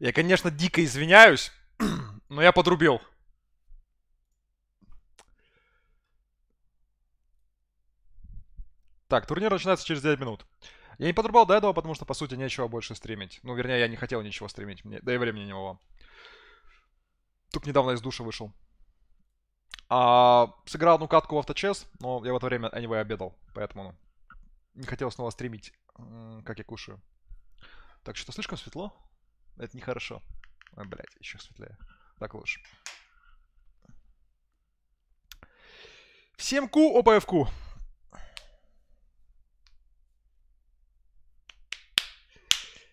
Я, конечно, дико извиняюсь, но я подрубил. Так, турнир начинается через 9 минут. Я не подрубал до этого, потому что, по сути, нечего больше стримить. Ну, вернее, я не хотел ничего стримить, мне, да и времени не было. Тут недавно из душа вышел. А, сыграл одну катку в авточес, но я в это время, anyway, обедал, поэтому не хотел снова стримить, как я кушаю. Так, что-то слишком светло. Это нехорошо. Ой, блядь, еще светлее. Так лучше. Всем ку, ОПФку.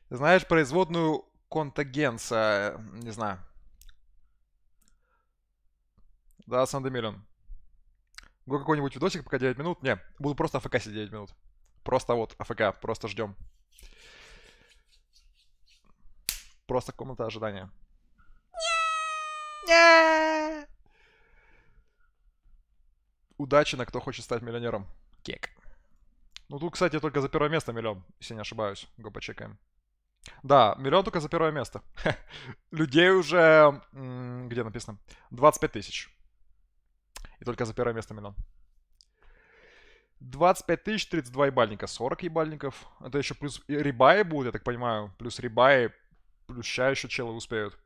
Знаешь производную контагенса? Не знаю. Да, Сандемилион. Го какой-нибудь видосик, пока 9 минут? Не, буду просто АФК сидеть 9 минут. Просто вот, АФК, просто ждем. Просто комната ожидания. Удачи на кто хочет стать миллионером. Кек. Ну тут, кстати, только за первое место миллион, если не ошибаюсь. Го почекаем. Да, миллион только за первое место. Людей уже... Где написано? 25 тысяч. И только за первое место миллион. 25 тысяч, 32 ебальника, 40 ебальников. Это еще плюс ребаи будет, я так понимаю. Плюс ребаи Плюс ща еще челы успеют.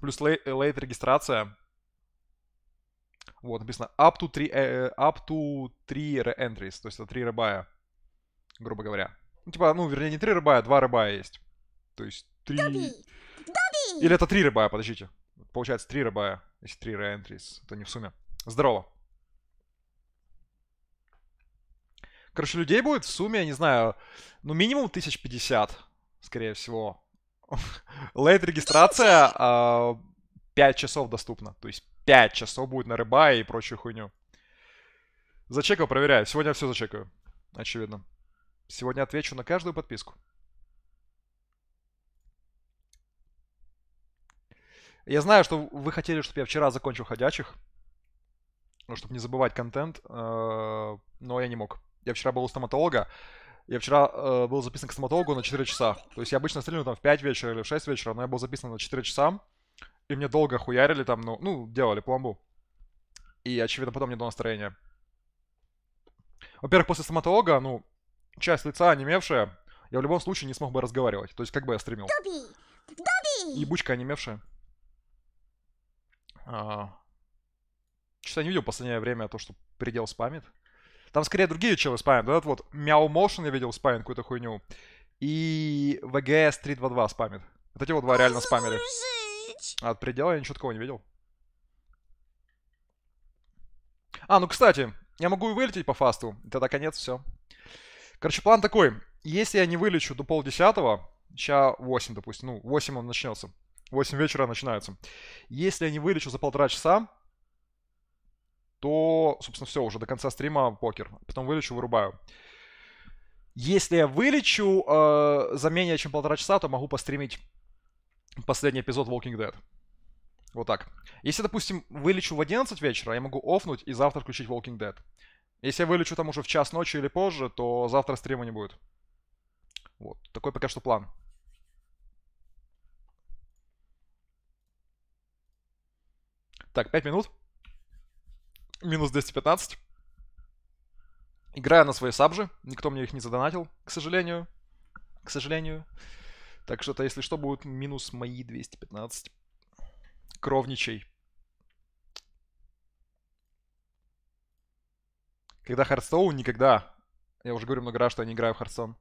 Плюс э, лейт регистрация. Вот, написано up to 3, э, э, up to 3 entries то есть это 3 рыбая, грубо говоря. Ну, типа, ну, вернее, не 3 рыбая, а 2 рыбая есть. То есть 3... Доби! Доби! Или это 3 рыбая, подождите. Получается 3 рыбая, если 3 re-entries, это не в сумме. Здорово. Короче, людей будет в сумме, я не знаю, ну, минимум 1050, скорее всего. Лейт-регистрация 5 а, часов доступна. То есть 5 часов будет на рыба и прочую хуйню. Зачекаю, проверяю. Сегодня все зачекаю. Очевидно. Сегодня отвечу на каждую подписку. Я знаю, что вы хотели, чтобы я вчера закончил ходячих. Ну, чтобы не забывать контент. Э, но я не мог. Я вчера был у стоматолога. Я вчера э, был записан к стоматологу на 4 часа. То есть я обычно стрелю там в 5 вечера или в 6 вечера, но я был записан на 4 часа. И мне долго хуярили там, ну, ну делали пломбу. И, очевидно, потом не до настроения. Во-первых, после стоматолога, ну, часть лица онемевшая, я в любом случае не смог бы разговаривать. То есть как бы я стримил. Добби! Добби! Ебучка онемевшая. А, что я не видел в последнее время, то, что передел спамит. Там скорее другие челы спамят. Вот этот вот Мяу Motion я видел спамит какую-то хуйню. И VGS 322 спамит. Вот эти вот два реально спамили. А, от предела я ничего такого не видел. А, ну кстати, я могу и вылететь по фасту. Тогда конец, все. Короче, план такой. Если я не вылечу до полдесятого, сейчас 8, допустим, ну, 8 он начнется. 8 вечера начинается. Если я не вылечу за полтора часа, то, собственно, все, уже до конца стрима покер. Потом вылечу, вырубаю. Если я вылечу э, за менее чем полтора часа, то могу постримить последний эпизод Walking Dead. Вот так. Если, допустим, вылечу в 11 вечера, я могу офнуть и завтра включить Walking Dead. Если я вылечу там уже в час ночи или позже, то завтра стрима не будет. Вот. Такой пока что план. Так, 5 минут минус 215. Играю на свои сабжи. Никто мне их не задонатил, к сожалению. К сожалению. Так что-то, если что, будет минус мои 215. Кровничей. Когда Хардстоун, никогда. Я уже говорю много раз, что я не играю в Хардстоун.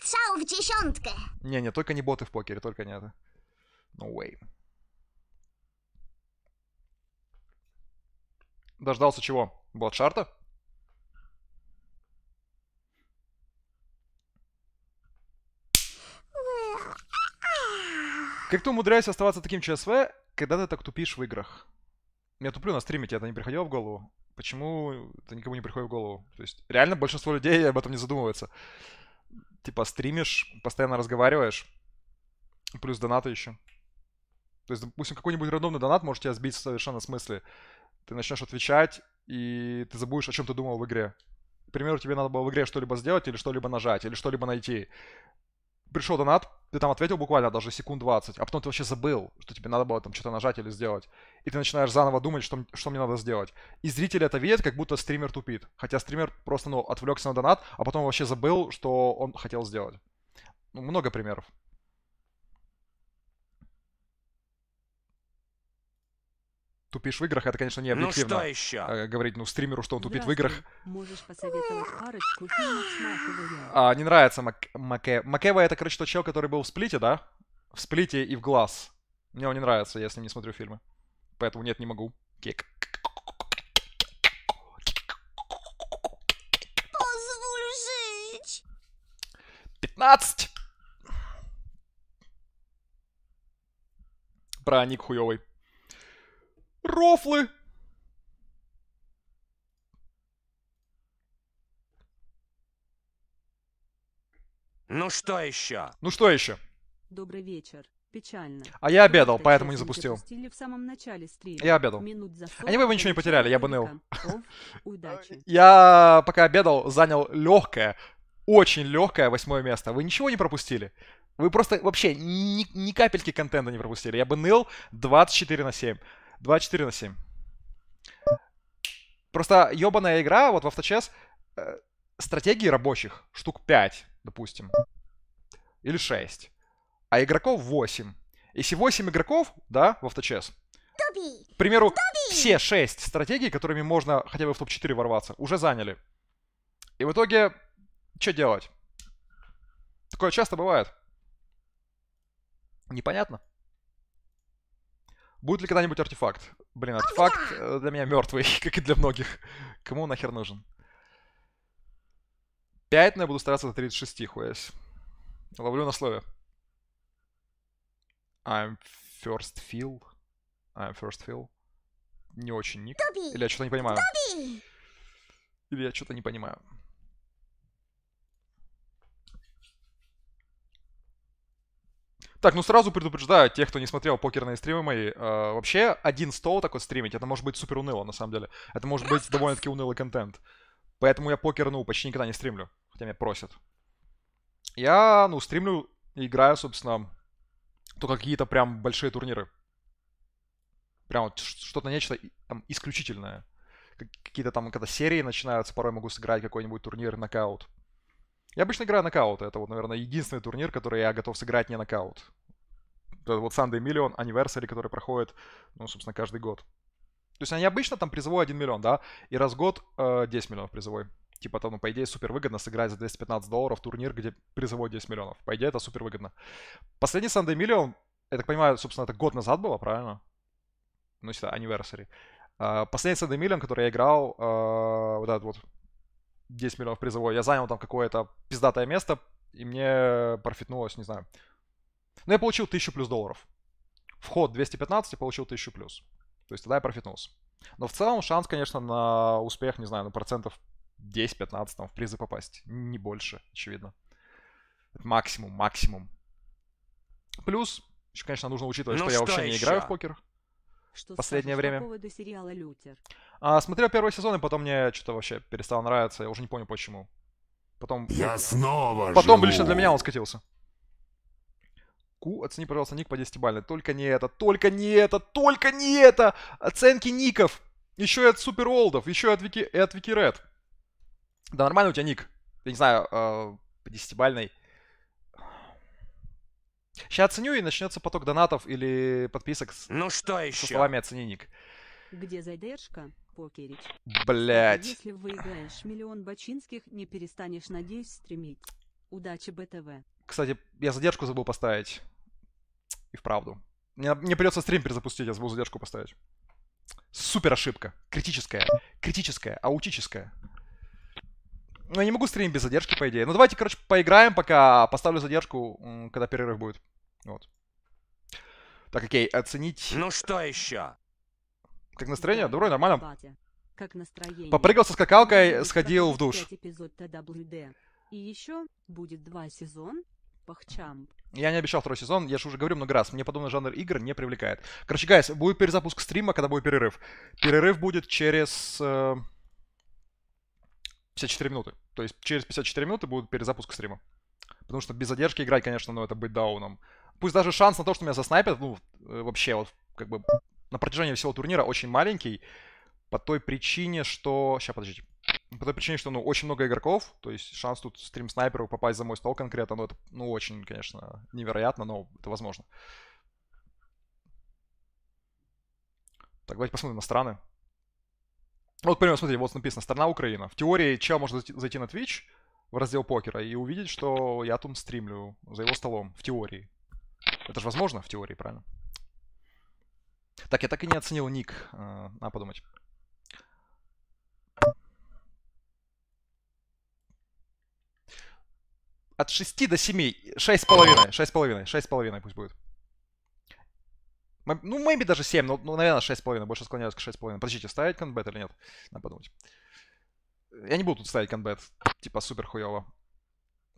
Сау в Не-не, только не боты в покере, только не это. No way. Дождался чего? Бладшарта? Как ты умудряешься оставаться таким ЧСВ, когда ты так тупишь в играх? Я туплю на стриме, тебе это не приходило в голову? Почему это никому не приходит в голову? То есть реально большинство людей об этом не задумывается. Типа стримишь, постоянно разговариваешь, плюс донаты еще. То есть, допустим, какой-нибудь рандомный донат может тебя сбить совершенно с мысли ты начнешь отвечать, и ты забудешь, о чем ты думал в игре. К примеру, тебе надо было в игре что-либо сделать, или что-либо нажать, или что-либо найти. Пришел донат, ты там ответил буквально даже секунд 20, а потом ты вообще забыл, что тебе надо было там что-то нажать или сделать. И ты начинаешь заново думать, что, что мне надо сделать. И зритель это видит, как будто стример тупит. Хотя стример просто, ну, отвлекся на донат, а потом вообще забыл, что он хотел сделать. Ну, много примеров. тупишь в играх, это, конечно, не ну, объективно. Ну что еще? Э, говорить, ну, стримеру, что он тупит в играх. Можешь посоветовать парочку А, не нравится Мак... Маке... Макева это, короче, тот чел, который был в Сплите, да? В Сплите и в Глаз. Мне он не нравится, я с ним не смотрю фильмы. Поэтому нет, не могу. Кек. Позволь жить. 15! Про Ник хуёвый. Рофлы! Ну что еще? Ну что еще? Добрый вечер. Печально. А я обедал, Только поэтому не запустил. В самом начале Я обедал. Минут за 40, Они вы ничего не потеряли, я бы ныл. Я пока обедал, занял легкое, очень легкое восьмое место. Вы ничего не пропустили? Вы просто вообще ни, ни капельки контента не пропустили. Я бы ныл 24 на 7. 24 на 7. Просто ебаная игра, вот в авточес, э, стратегии рабочих штук 5, допустим, или 6, а игроков 8. Если 8 игроков, да, в авточес, к примеру, все 6 стратегий, которыми можно хотя бы в топ-4 ворваться, уже заняли. И в итоге, что делать? Такое часто бывает. Непонятно. Будет ли когда-нибудь артефакт? Блин, артефакт э, для меня мертвый, как и для многих. Кому нахер нужен? 5, но я буду стараться до 36, хуясь. Ловлю на слове. I'm first feel. I'm first feel. Не очень ник. Или я что-то не понимаю. Или я что-то не понимаю. Так, ну сразу предупреждаю тех, кто не смотрел покерные стримы мои. Э, вообще, один стол такой стримить, это может быть супер уныло, на самом деле. Это может быть довольно-таки унылый контент. Поэтому я покер, ну, почти никогда не стримлю. Хотя меня просят. Я, ну, стримлю и играю, собственно, только какие-то прям большие турниры. Прям вот что-то нечто там исключительное. Какие-то там, когда серии начинаются, порой могу сыграть какой-нибудь турнир нокаут. Я обычно играю нокаут. Это вот, наверное, единственный турнир, который я готов сыграть не нокаут. Это вот Sunday Million Anniversary, который проходит, ну, собственно, каждый год. То есть они обычно там призовой 1 миллион, да, и раз в год э, 10 миллионов призовой. Типа там, ну, по идее, супер выгодно сыграть за 215 долларов турнир, где призовой 10 миллионов. По идее, это супер выгодно. Последний Sunday Million, я так понимаю, собственно, это год назад было, правильно? Ну, это anniversary. Э, последний Sunday Million, который я играл, э, вот этот вот 10 миллионов призовой, я занял там какое-то пиздатое место, и мне профитнулось, не знаю. Но ну, я получил 1000 плюс долларов. Вход 215 и получил 1000 плюс. То есть тогда я профитнулся. Но в целом шанс, конечно, на успех, не знаю, на процентов 10-15 там в призы попасть. Не больше, очевидно. Это максимум, максимум. Плюс, еще, конечно, нужно учитывать, ну, что, что я вообще еще? не играю в покер. Что последнее время. По поводу сериала «Лютер»? А, смотрел первый сезон, и потом мне что-то вообще перестало нравиться. Я уже не понял, почему. Потом... Я снова Потом живу. лично для меня он скатился. Ку, оцени, пожалуйста, ник по 10 бальной. Только не это, только не это, только не это! Оценки ников! Еще и от Супер Олдов, еще и от Вики, и от Вики Ред. Да нормально у тебя ник. Я не знаю, э, по 10 бальной. Сейчас оценю, и начнется поток донатов или подписок с, ну что еще? со словами «оцени Где задержка? Покерич. Блять. Если выиграешь миллион бочинских, не перестанешь, надеюсь, стримить. Удачи, БТВ. Кстати, я задержку забыл поставить. И вправду. Мне, мне придется стрим перезапустить, я забыл задержку поставить. Супер ошибка. Критическая. Критическая. Аутическая. Ну, я не могу стрим без задержки, по идее. Ну, давайте, короче, поиграем, пока поставлю задержку, когда перерыв будет. Вот. Так, окей, оценить... Ну, что еще? Как настроение? Доброе, нормально? Батя. Как настроение? Попрыгал со скакалкой, сходил в душ. И еще будет два сезон Пахчамп. Я не обещал второй сезон, я же уже говорю много раз, мне подобный жанр игр не привлекает. Короче, гайс, будет перезапуск стрима, когда будет перерыв. Перерыв будет через... Э, 54 минуты. То есть через 54 минуты будет перезапуск стрима. Потому что без задержки играть, конечно, но ну, это быть дауном. Пусть даже шанс на то, что меня заснайпят, ну, э, вообще вот как бы на протяжении всего турнира очень маленький. По той причине, что... Сейчас, подождите. По той причине, что, ну, очень много игроков. То есть шанс тут стрим-снайперу попасть за мой стол конкретно, ну, это, ну, очень, конечно, невероятно, но это возможно. Так, давайте посмотрим на страны. Вот, к смотрите, вот написано «Страна Украина». В теории чел может зайти на Twitch в раздел покера и увидеть, что я там стримлю за его столом. В теории. Это же возможно в теории, правильно? Так, я так и не оценил ник. А подумать. От 6 до 7. 6,5. 6,5. 6,5 пусть будет. Ну, maybe даже 7, но, ну, наверное, 6,5. Больше склоняюсь к 6,5. Подождите, ставить конбет или нет? Надо подумать. Я не буду тут ставить конбет. Типа супер хуево.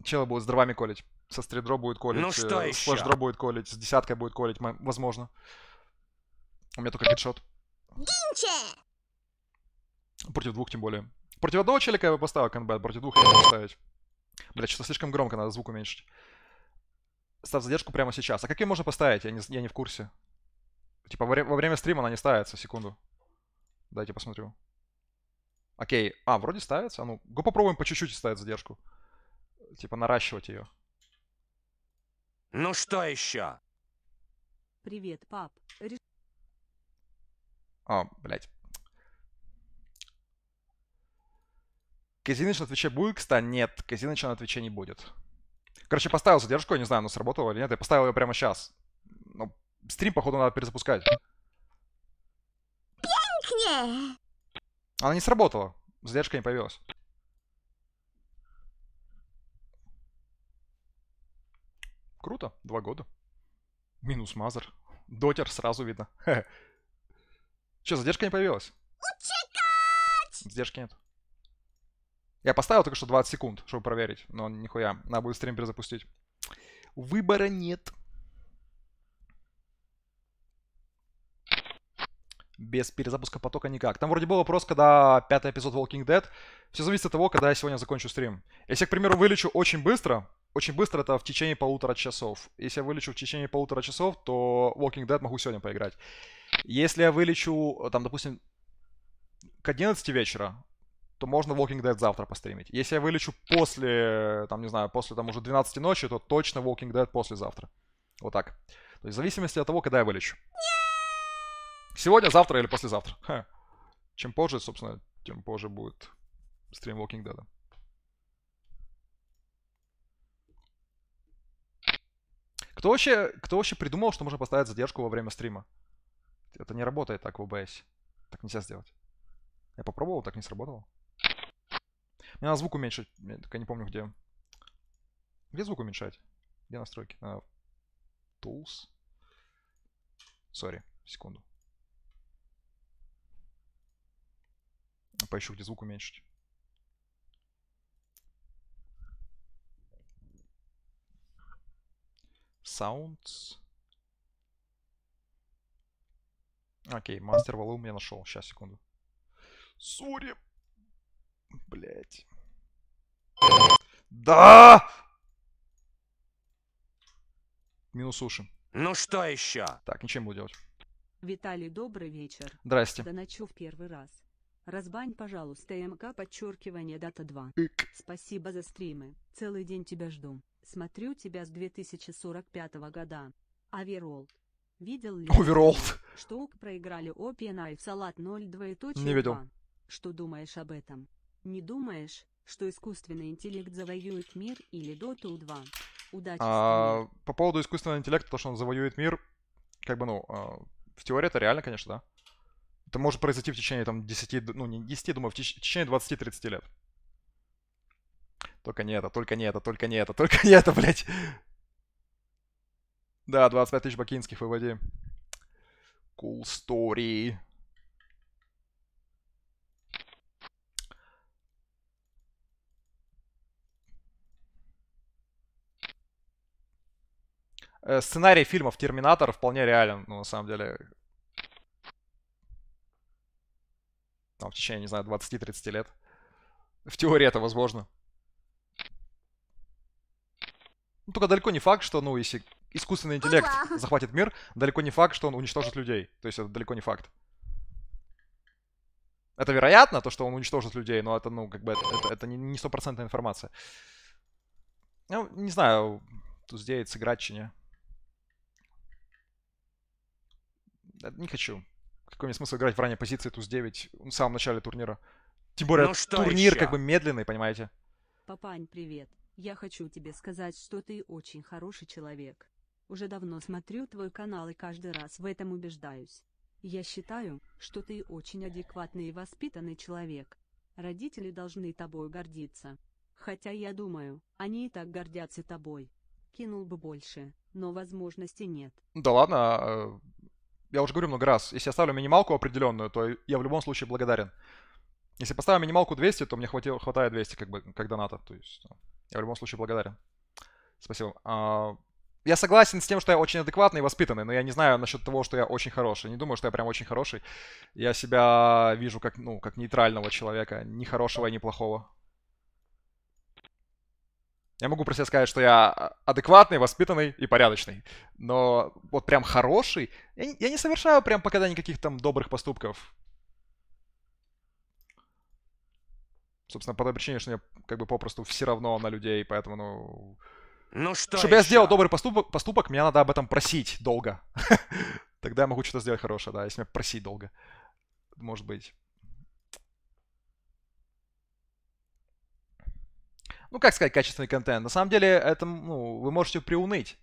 Чела будет с дровами колить. Со стридро будет колить. Ну что э, С флешдро будет колить. С десяткой будет колить. Возможно. У меня только гидшот. Гинче! Против двух тем более. Против одного челика я бы поставил конбет. Против двух я не буду ставить. Блять, что-то слишком громко, надо звук уменьшить. Ставь задержку прямо сейчас. А как ее можно поставить? Я не, я не в курсе. Типа во время, во время стрима она не ставится, секунду. Дайте посмотрю. Окей. А, вроде ставится. А ну, го попробуем по чуть-чуть ставить задержку. Типа наращивать ее. Ну что еще? Привет, пап. Реш... А, блядь. Казиныч на Твиче будет, кстати? Нет, Казиныча на Твиче не будет. Короче, поставил задержку, я не знаю, она сработала или нет. Я поставил ее прямо сейчас. Ну, стрим, походу, надо перезапускать. Pięknie! Она не сработала. Задержка не появилась. Круто. Два года. Минус Мазер. Дотер сразу видно. Че, задержка не появилась? Утекать! Задержки нет. Я поставил только что 20 секунд, чтобы проверить, но нихуя. Надо будет стрим перезапустить. Выбора нет. без перезапуска потока никак. Там вроде был вопрос, когда пятый эпизод Walking Dead. Все зависит от того, когда я сегодня закончу стрим. Если я, к примеру, вылечу очень быстро, очень быстро это в течение полутора часов. Если я вылечу в течение полутора часов, то Walking Dead могу сегодня поиграть. Если я вылечу, э, там, допустим, к 11 вечера, то можно Walking Dead завтра постримить. Если я вылечу после, э, там, не знаю, после там уже 12 ночи, то точно Walking Dead послезавтра. Вот так. То есть в зависимости от того, когда я вылечу. Yeah! Сегодня, завтра или послезавтра. Ха. Чем позже, собственно, тем позже будет стрим Walking Dead. Кто вообще, кто вообще придумал, что можно поставить задержку во время стрима? Это не работает так в OBS. Так нельзя сделать. Я попробовал, так не сработало. Мне надо звук уменьшить. Я только не помню, где. Где звук уменьшать? Где настройки? Uh, tools. Сори, секунду. Поищу, где звук уменьшить. Sounds. Окей, мастер волум меня нашел. Сейчас, секунду. Сори. Блять. Да! Минус уши. Ну что еще? Так, ничем буду делать. Виталий, добрый вечер. Здрасте. Да ночу в первый раз. Разбань, пожалуйста, МК подчеркивание дата 2. Спасибо за стримы. Целый день тебя жду. Смотрю тебя с 2045 года. Аверолд. Видел ли... Оверолд. Что проиграли Опиена и Салат 0.2.2? Не видел. Что думаешь об этом? Не думаешь, что искусственный интеллект завоюет мир или Доту 2? Удачи. А, по поводу искусственного интеллекта, то, что он завоюет мир, как бы, ну, а, в теории это реально, конечно, да. Это может произойти в течение там 10, ну не 10, думаю, в течение 20-30 лет. Только не это, только не это, только не это, только не это, блядь. Да, 25 тысяч бакинских выводи. Cool story. Э, сценарий фильмов Терминатор вполне реален, ну, на самом деле. там, в течение, не знаю, 20-30 лет. В теории это возможно. Ну, только далеко не факт, что, ну, если искусственный интеллект захватит мир, далеко не факт, что он уничтожит людей. То есть это далеко не факт. Это вероятно, то, что он уничтожит людей, но это, ну, как бы, это, это, это не стопроцентная информация. Ну, не знаю, тут туздеет сыграть, чи не. Э, не хочу какой мне смысл играть в ранней позиции туз 9 в самом начале турнира? Тем более, ну, что турнир еще? как бы медленный, понимаете? Папань, привет. Я хочу тебе сказать, что ты очень хороший человек. Уже давно смотрю твой канал и каждый раз в этом убеждаюсь. Я считаю, что ты очень адекватный и воспитанный человек. Родители должны тобой гордиться. Хотя я думаю, они и так гордятся тобой. Кинул бы больше, но возможности нет. Да ладно, а, я уже говорю много раз, если я ставлю минималку определенную, то я в любом случае благодарен. Если поставлю минималку 200, то мне хватило, хватает 200 как бы как доната. То есть ну, я в любом случае благодарен. Спасибо. А, я согласен с тем, что я очень адекватный и воспитанный, но я не знаю насчет того, что я очень хороший. Не думаю, что я прям очень хороший. Я себя вижу как, ну, как нейтрального человека, ни хорошего и ни плохого. Я могу про себя сказать, что я адекватный, воспитанный и порядочный. Но вот прям хороший... Я не, я не совершаю прям пока никаких там добрых поступков. Собственно, по той причине, что мне как бы попросту все равно на людей, поэтому, ну... Ну что Чтобы еще? я сделал добрый поступок, поступок, меня надо об этом просить долго. Тогда я могу что-то сделать хорошее, да, если меня просить долго. Может быть. ну как сказать, качественный контент. На самом деле, это, ну, вы можете приуныть.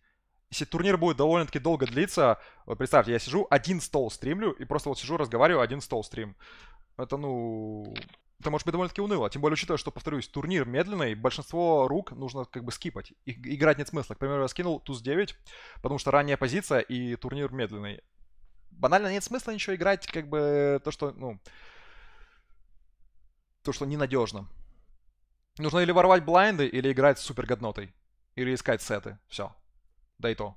Если турнир будет довольно-таки долго длиться, вот представьте, я сижу, один стол стримлю, и просто вот сижу, разговариваю, один стол стрим. Это, ну, это может быть довольно-таки уныло. Тем более, учитывая, что, повторюсь, турнир медленный, большинство рук нужно как бы скипать. И играть нет смысла. К примеру, я скинул туз 9, потому что ранняя позиция и турнир медленный. Банально нет смысла ничего играть, как бы то, что, ну, то, что ненадежно. Нужно или ворвать блайнды, или играть с супер Или искать сеты. Все. Да и то.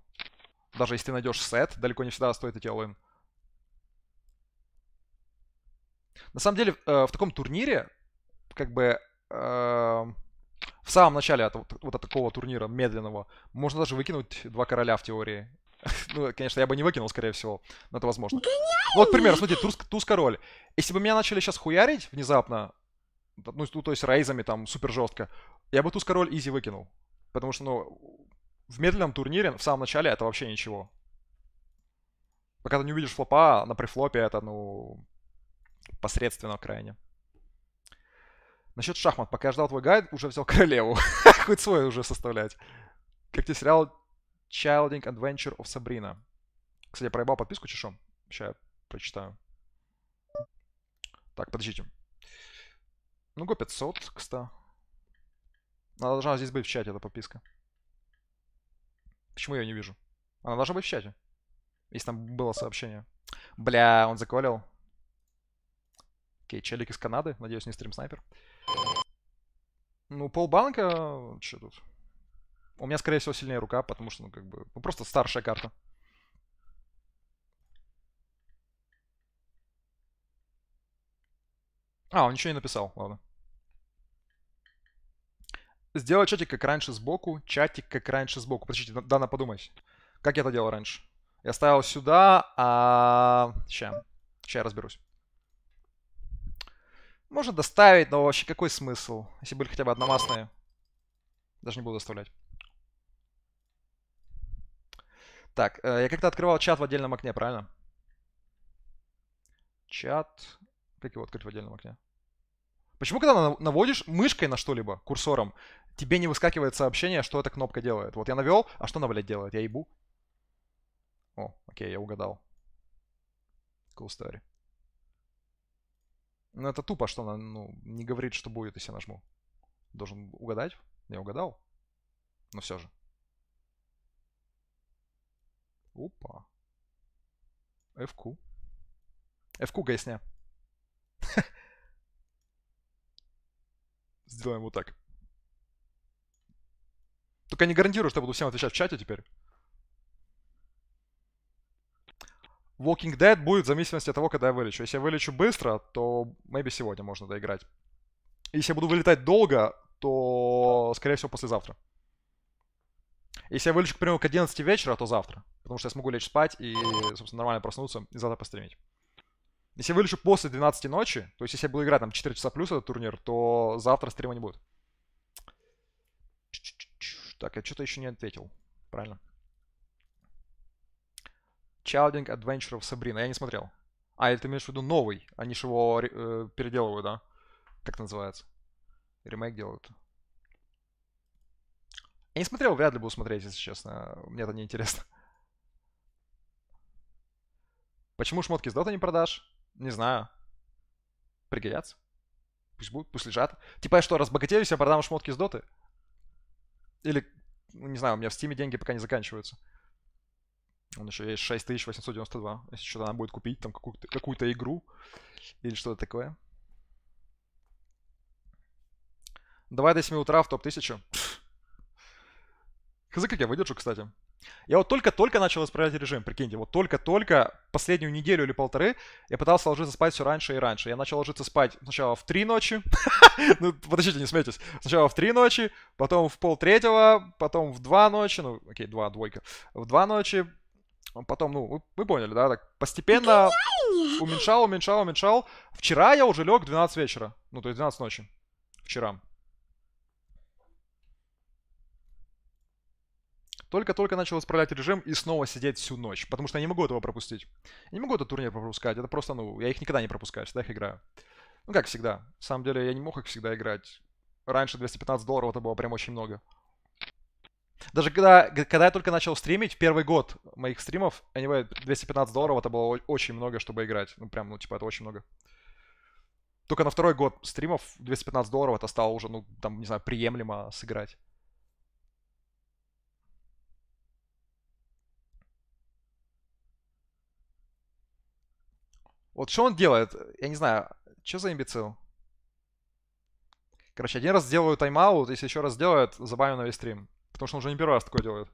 Даже если ты найдешь сет, далеко не всегда стоит идти all -in. На самом деле, э, в таком турнире, как бы, э, в самом начале от, вот от такого турнира медленного, можно даже выкинуть два короля в теории. ну, конечно, я бы не выкинул, скорее всего, но это возможно. Вот, пример, смотрите, туз король. Если бы меня начали сейчас хуярить внезапно, ну, то есть рейзами там супер жестко, я бы туз король изи выкинул. Потому что, ну, в медленном турнире в самом начале это вообще ничего. Пока ты не увидишь флопа, а на префлопе это, ну, посредственно крайне. Насчет шахмат. Пока я ждал твой гайд, уже взял королеву. Хоть свой уже составлять. Как тебе сериал Childing Adventure of Sabrina? Кстати, я проебал подписку чешом. Сейчас я прочитаю. Так, подождите. Ну, го 500 к Она должна здесь быть в чате, эта подписка. Почему я ее не вижу? Она должна быть в чате. Если там было сообщение. Бля, он заколил. Окей, челик из Канады. Надеюсь, не стрим-снайпер. Ну, полбанка... Что тут? У меня, скорее всего, сильнее рука, потому что, ну, как бы... Ну, просто старшая карта. А, он ничего не написал, ладно. Сделать чатик как раньше сбоку, чатик как раньше сбоку. Подождите, Дана, подумай. Как я это делал раньше? Я ставил сюда, а... Сейчас, сейчас я разберусь. Можно доставить, но вообще какой смысл? Если были хотя бы одномастные. Даже не буду доставлять. Так, э, я как-то открывал чат в отдельном окне, правильно? Чат как его открыть в отдельном окне? Почему, когда наводишь мышкой на что-либо, курсором, тебе не выскакивает сообщение, что эта кнопка делает? Вот я навел, а что она, блядь, делает? Я ебу? О, окей, я угадал. Cool story. Ну, это тупо, что она ну, не говорит, что будет, если я нажму. Должен угадать. Я угадал. Но ну, все же. Опа. FQ. FQ, гайсня. Сделаем вот так. Только не гарантирую, что я буду всем отвечать в чате теперь. Walking Dead будет в зависимости от того, когда я вылечу. Если я вылечу быстро, то maybe сегодня можно доиграть. Если я буду вылетать долго, то, скорее всего, послезавтра. Если я вылечу, к примеру, к 11 вечера, то завтра. Потому что я смогу лечь спать и, собственно, нормально проснуться и завтра постримить. Если я вылечу после 12 ночи, то есть если я буду играть там 4 часа плюс этот турнир, то завтра стрима не будет. Так, я что-то еще не ответил. Правильно. Childing Adventure of Sabrina. Я не смотрел. А, это ты имеешь в виду новый? Они же его э, переделывают, да? Как называется? Ремейк делают. Я не смотрел, вряд ли буду смотреть, если честно. Мне это неинтересно. Почему шмотки с дота не продашь? не знаю, пригодятся. Пусть будут, пусть лежат. Типа я что, разбогатеюсь, я продам шмотки с доты? Или, ну, не знаю, у меня в стиме деньги пока не заканчиваются. Он еще есть 6892. Если что-то она будет купить, там какую-то какую игру или что-то такое. Давай до 7 утра в топ-1000. Хз, как я выдержу, кстати. Я вот только-только начал исправлять режим, прикиньте, вот только-только последнюю неделю или полторы я пытался ложиться спать все раньше и раньше. Я начал ложиться спать сначала в три ночи, ну, подождите, не смейтесь, сначала в три ночи, потом в пол третьего, потом в два ночи, ну, окей, два двойка, в два ночи, потом, ну, вы, вы поняли, да, так постепенно уменьшал, уменьшал, уменьшал. Вчера я уже лег в 12 вечера, ну, то есть 12 ночи, вчера. Только-только начал исправлять режим и снова сидеть всю ночь, потому что я не могу этого пропустить. Я не могу этот турнир пропускать, это просто, ну, я их никогда не пропускаю, всегда их играю. Ну, как всегда. На самом деле, я не мог их всегда играть. Раньше 215 долларов это было прям очень много. Даже когда, когда я только начал стримить, первый год моих стримов, anyway, 215 долларов это было очень много, чтобы играть. Ну, прям, ну, типа, это очень много. Только на второй год стримов 215 долларов это стало уже, ну, там, не знаю, приемлемо сыграть. Вот что он делает? Я не знаю, что за имбецил? Короче, один раз сделаю тайм-аут, если еще раз сделают, забаню на весь стрим. Потому что он уже не первый раз такое делает.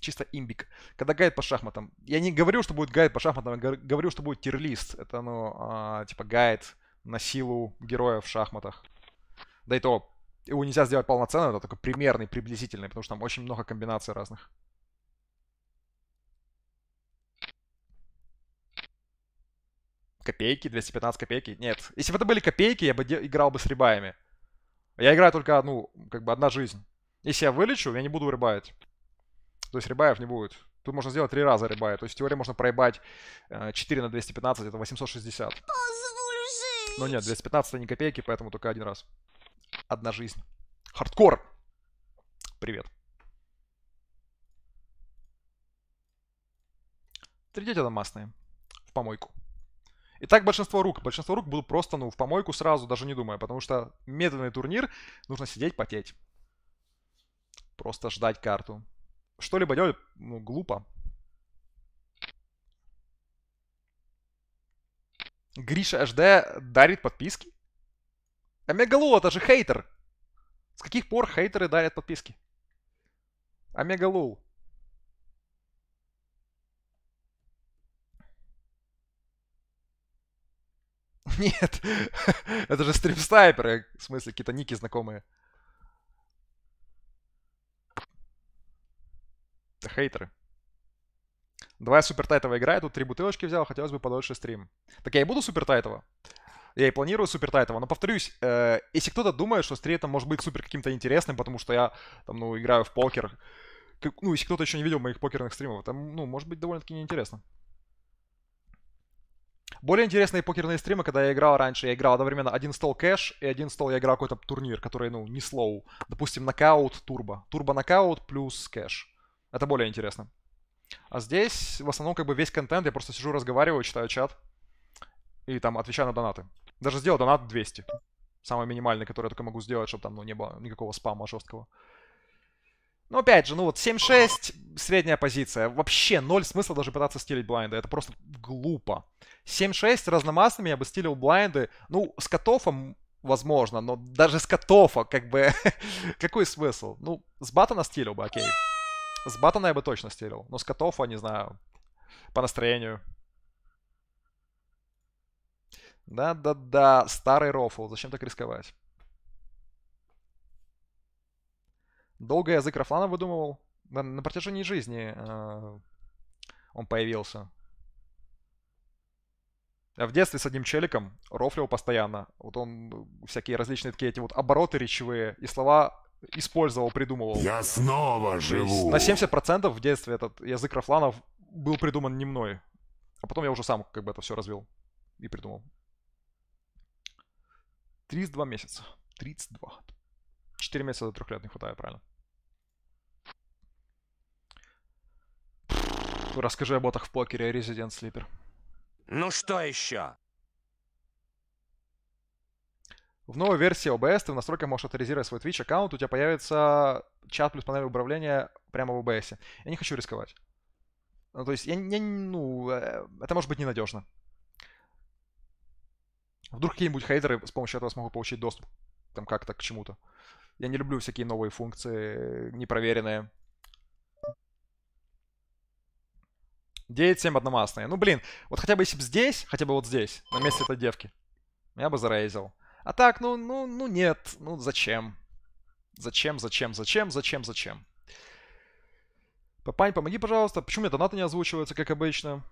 Чисто имбик. Когда гайд по шахматам. Я не говорю, что будет гайд по шахматам, я говорю, что будет тирлист. Это, ну, а, типа гайд на силу героя в шахматах. Да и то, его нельзя сделать полноценным, это только примерный, приблизительный, потому что там очень много комбинаций разных. копейки, 215 копейки. Нет. Если бы это были копейки, я бы де- играл бы с ребаями. Я играю только ну, как бы одна жизнь. Если я вылечу, я не буду рыбаять. То есть рыбаев не будет. Тут можно сделать три раза рыбая. То есть в теории можно проебать 4 э, на 215, это 860. Позволь жить. Но нет, 215 это не копейки, поэтому только один раз. Одна жизнь. Хардкор! Привет. Три дети домастные. В помойку. И так большинство рук. Большинство рук будут просто, ну, в помойку сразу, даже не думая, потому что медленный турнир, нужно сидеть, потеть. Просто ждать карту. Что-либо делать, ну, глупо. Гриша HD дарит подписки? А Мегалу это же хейтер. С каких пор хейтеры дарят подписки? Омега а Лул. Нет, это же стрим-снайперы, в смысле, какие-то ники знакомые. Это хейтеры. Давай супер тайтово играю, тут три бутылочки взял, хотелось бы подольше стрим. Так я и буду супер тайтово. Я и планирую супер тайтово. Но повторюсь, э, если кто-то думает, что стрим там может быть супер каким-то интересным, потому что я там, ну, играю в покер. ну, если кто-то еще не видел моих покерных стримов, там, ну, может быть довольно-таки неинтересно. Более интересные покерные стримы, когда я играл раньше, я играл одновременно один стол кэш и один стол я играл какой-то турнир, который, ну, не слоу. Допустим, нокаут, турбо. Турбо-нокаут плюс кэш. Это более интересно. А здесь в основном как бы весь контент, я просто сижу, разговариваю, читаю чат и там отвечаю на донаты. Даже сделал донат 200. Самый минимальный, который я только могу сделать, чтобы там ну, не было никакого спама жесткого. Но ну, опять же, ну вот 7-6, средняя позиция. Вообще ноль смысла даже пытаться стилить блайнды. Это просто глупо. 7-6 разномастными я бы стилил блайнды. Ну, с Котофом, возможно, но даже с Котофа, как бы, какой смысл? Ну, с Баттона стилил бы, окей. С Баттона я бы точно стилил. Но с Котофа, не знаю, по настроению. Да-да-да, старый рофл, зачем так рисковать? Долго язык Рафлана выдумывал. На, на протяжении жизни э, он появился. А в детстве с одним челиком рофлил постоянно. Вот он э, всякие различные такие эти вот обороты речевые и слова использовал, придумывал. Я снова живу. На 70% в детстве этот язык Рофланов был придуман не мной. А потом я уже сам как бы это все развил и придумал. 32 месяца. 32. 4 месяца до 3 лет не хватает, правильно? Расскажи о ботах в покере, Resident Sleeper. Ну что еще? В новой версии OBS ты в настройках можешь авторизировать свой Twitch аккаунт, у тебя появится чат плюс панель управления прямо в OBS. Я не хочу рисковать. Ну, то есть, я, я, ну, э, это может быть ненадежно. Вдруг какие-нибудь хейтеры с помощью этого смогут получить доступ там как-то к чему-то. Я не люблю всякие новые функции, э, непроверенные. 9, 7 одномастные. Ну, блин, вот хотя бы если бы здесь, хотя бы вот здесь, на месте этой девки, я бы зарейзил. А так, ну, ну, ну нет, ну зачем? Зачем, зачем, зачем, зачем, зачем? Папань, помоги, пожалуйста. Почему у меня донаты не озвучиваются, как обычно?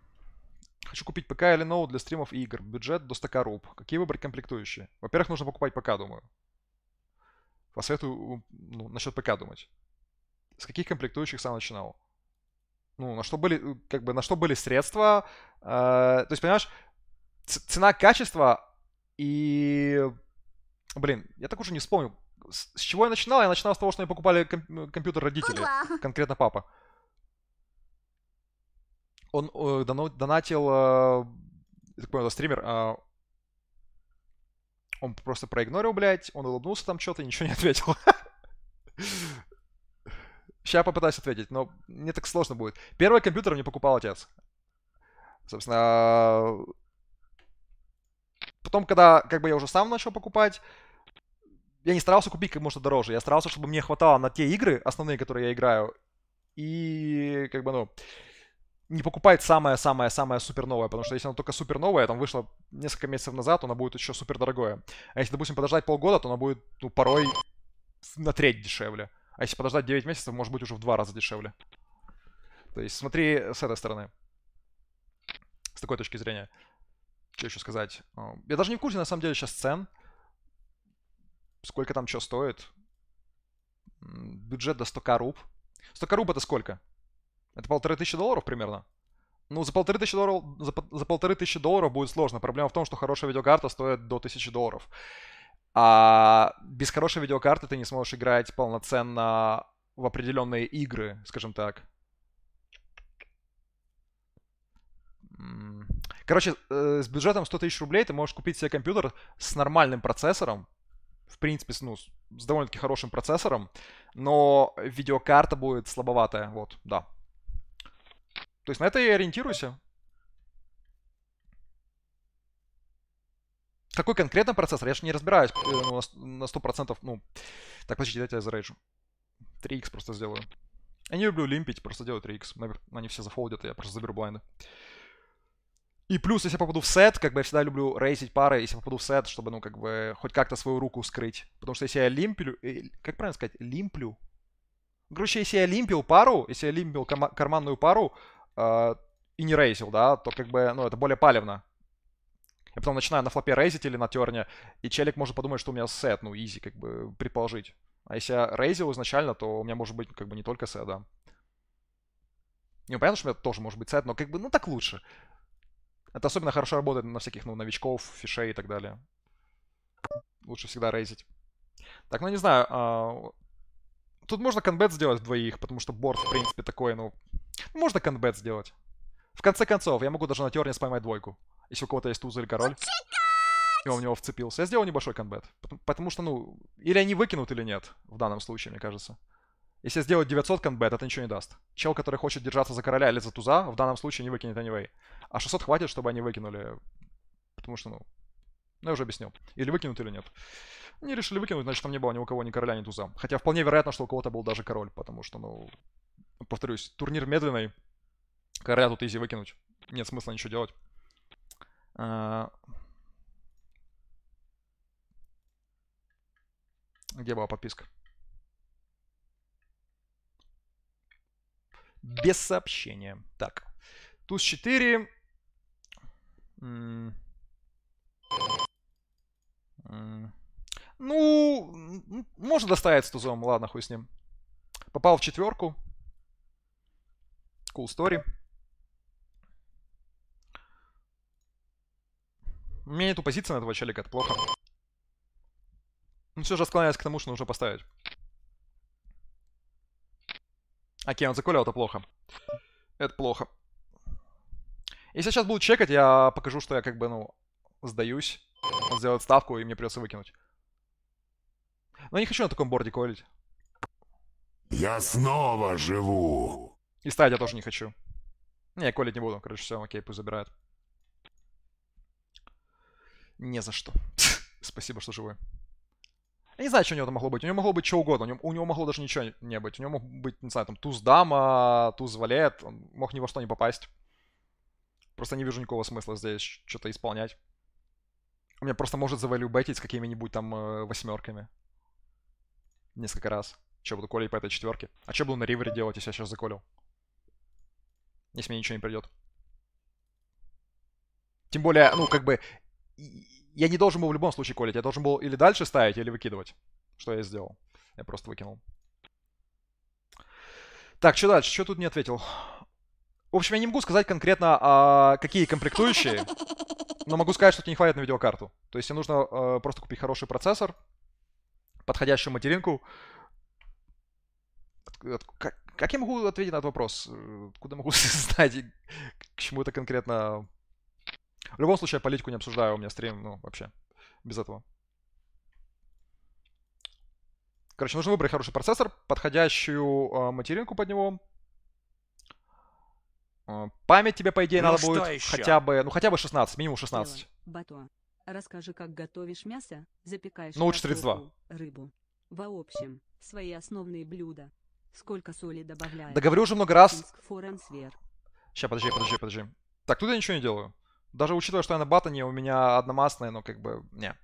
Хочу купить ПК или ноут для стримов и игр. Бюджет до 100 руб. Какие выбрать комплектующие? Во-первых, нужно покупать ПК, думаю посоветую ну, насчет ПК думать. С каких комплектующих сам начинал? Ну, на что были, как бы, на что были средства? Э, то есть, понимаешь, цена, качество и... Блин, я так уже не вспомню. С, с чего я начинал? Я начинал с того, что мне покупали комп- э, компьютер родители, конкретно папа. Он э, донатил, э, я так понимаю, это стример, э, он просто проигнорил, блядь, он улыбнулся там что-то, ничего не ответил. Сейчас попытаюсь ответить, но мне так сложно будет. Первый компьютер мне покупал отец. Собственно, а, потом, когда как бы я уже сам начал покупать, я не старался купить как можно дороже. Я старался, чтобы мне хватало на те игры, основные, которые я играю. И как бы, ну, не покупать самое-самое-самое супер новое, потому что если оно только супер новое, там вышло несколько месяцев назад, оно будет еще супер дорогое. А если, допустим, подождать полгода, то оно будет ну, порой на треть дешевле. А если подождать 9 месяцев, может быть уже в два раза дешевле. То есть смотри с этой стороны. С такой точки зрения. Что еще сказать? А, я даже не в курсе, на самом деле, сейчас цен. Сколько там что стоит. Бюджет до 100к руб. 100к это сколько? Это полторы тысячи долларов примерно. Ну, за полторы тысячи долларов, за, за полторы тысячи долларов будет сложно. Проблема в том, что хорошая видеокарта стоит до тысячи долларов. А без хорошей видеокарты ты не сможешь играть полноценно в определенные игры, скажем так. Короче, э, с бюджетом 100 тысяч рублей ты можешь купить себе компьютер с нормальным процессором, в принципе, с, ну, с довольно-таки хорошим процессором, но видеокарта будет слабоватая, вот, да. То есть на это и ориентируйся. Какой конкретно процессор? Я же не разбираюсь э, ну, на 100%. Ну, так, подождите, дайте я зарейджу. 3 х просто сделаю. Я не люблю лимпить, просто делаю 3 х. Они все зафолдят, и я просто заберу блайнды. И плюс, если я попаду в сет, как бы я всегда люблю рейсить пары, если я попаду в сет, чтобы, ну, как бы, хоть как-то свою руку скрыть. Потому что если я лимплю... Э, как правильно сказать? Лимплю? Короче, если я лимпил пару, если я лимпил карманную пару, а, и не рейзил, да, то как бы, ну, это более палевно. Я потом начинаю на флопе рейзить или на терне, и челик может подумать, что у меня сет, ну, изи, как бы, предположить. А если я рейзил изначально, то у меня может быть как бы не только сет, да. Не ну, понятно, что у меня тоже может быть сет, но как бы, ну, так лучше. Это особенно хорошо работает на всяких, ну, новичков, фишей и так далее. Лучше всегда рейзить. Так, ну, не знаю, а, Тут можно конбет сделать двоих, потому что борт, в принципе, такой, ну... Можно конбет сделать. В конце концов, я могу даже на терне споймать двойку. Если у кого-то есть туз или король. И он в него вцепился. Я сделал небольшой конбет. Потому, потому что, ну, или они выкинут, или нет. В данном случае, мне кажется. Если сделать 900 конбет, это ничего не даст. Чел, который хочет держаться за короля или за туза, в данном случае не выкинет anyway. А 600 хватит, чтобы они выкинули. Потому что, ну, но ну, я уже объяснил. Или выкинут, или нет. Не решили выкинуть, значит, там не было ни у кого ни короля, ни туза. Хотя вполне вероятно, что у кого-то был даже король, потому что, ну, повторюсь, турнир медленный. Короля тут изи выкинуть. Нет смысла ничего делать. А... Где была подписка? Без сообщения. Так. Туз 4. М -м ну, можно доставить с тузом, ладно, хуй с ним. Попал в четверку. Cool story. Мне нету позиции на этого челика, это плохо. Ну, все же склоняюсь к тому, что нужно поставить. Окей, он заколил, это плохо. Это плохо. Если сейчас будут чекать, я покажу, что я как бы, ну, сдаюсь. Он сделает ставку, и мне придется выкинуть. Но я не хочу на таком борде колить. Я снова живу. И ставить я тоже не хочу. Не, колить не буду. Короче, все, окей, пусть забирает. Не за что. Спасибо, что живой. Я не знаю, что у него там могло быть. У него могло быть что угодно. У него, у него могло даже ничего не быть. У него мог быть, не знаю, там туз дама, туз валет. Он мог ни во что не попасть. Просто не вижу никакого смысла здесь что-то исполнять. У меня просто может завалюбайтить с какими-нибудь там э, восьмерками. Несколько раз. Че буду колить по этой четверке? А что буду на ривере делать, если я сейчас заколю. Если мне ничего не придет. Тем более, ну, как бы, я не должен был в любом случае колить. Я должен был или дальше ставить, или выкидывать. Что я сделал. Я просто выкинул. Так, что дальше? Что тут не ответил? В общем, я не могу сказать конкретно, а, какие комплектующие. но могу сказать, что тебе не хватит на видеокарту. То есть тебе нужно э, просто купить хороший процессор, подходящую материнку. Как, как я могу ответить на этот вопрос? Э, Куда могу знать, к чему это конкретно? В любом случае, я политику не обсуждаю, у меня стрим, ну, вообще, без этого. Короче, нужно выбрать хороший процессор, подходящую э, материнку под него, Э, память тебе, по идее, ну надо будет еще? хотя бы, ну хотя бы 16, минимум 16. Батуа, расскажи, как готовишь мясо, запекаешь ну, лучше 32. рыбу. В общем, свои основные блюда. Сколько соли добавляешь? Да говорю уже много раз. Сейчас, подожди, подожди, подожди. Так, тут я ничего не делаю. Даже учитывая, что я на батане, у меня одномастная, но как бы, не.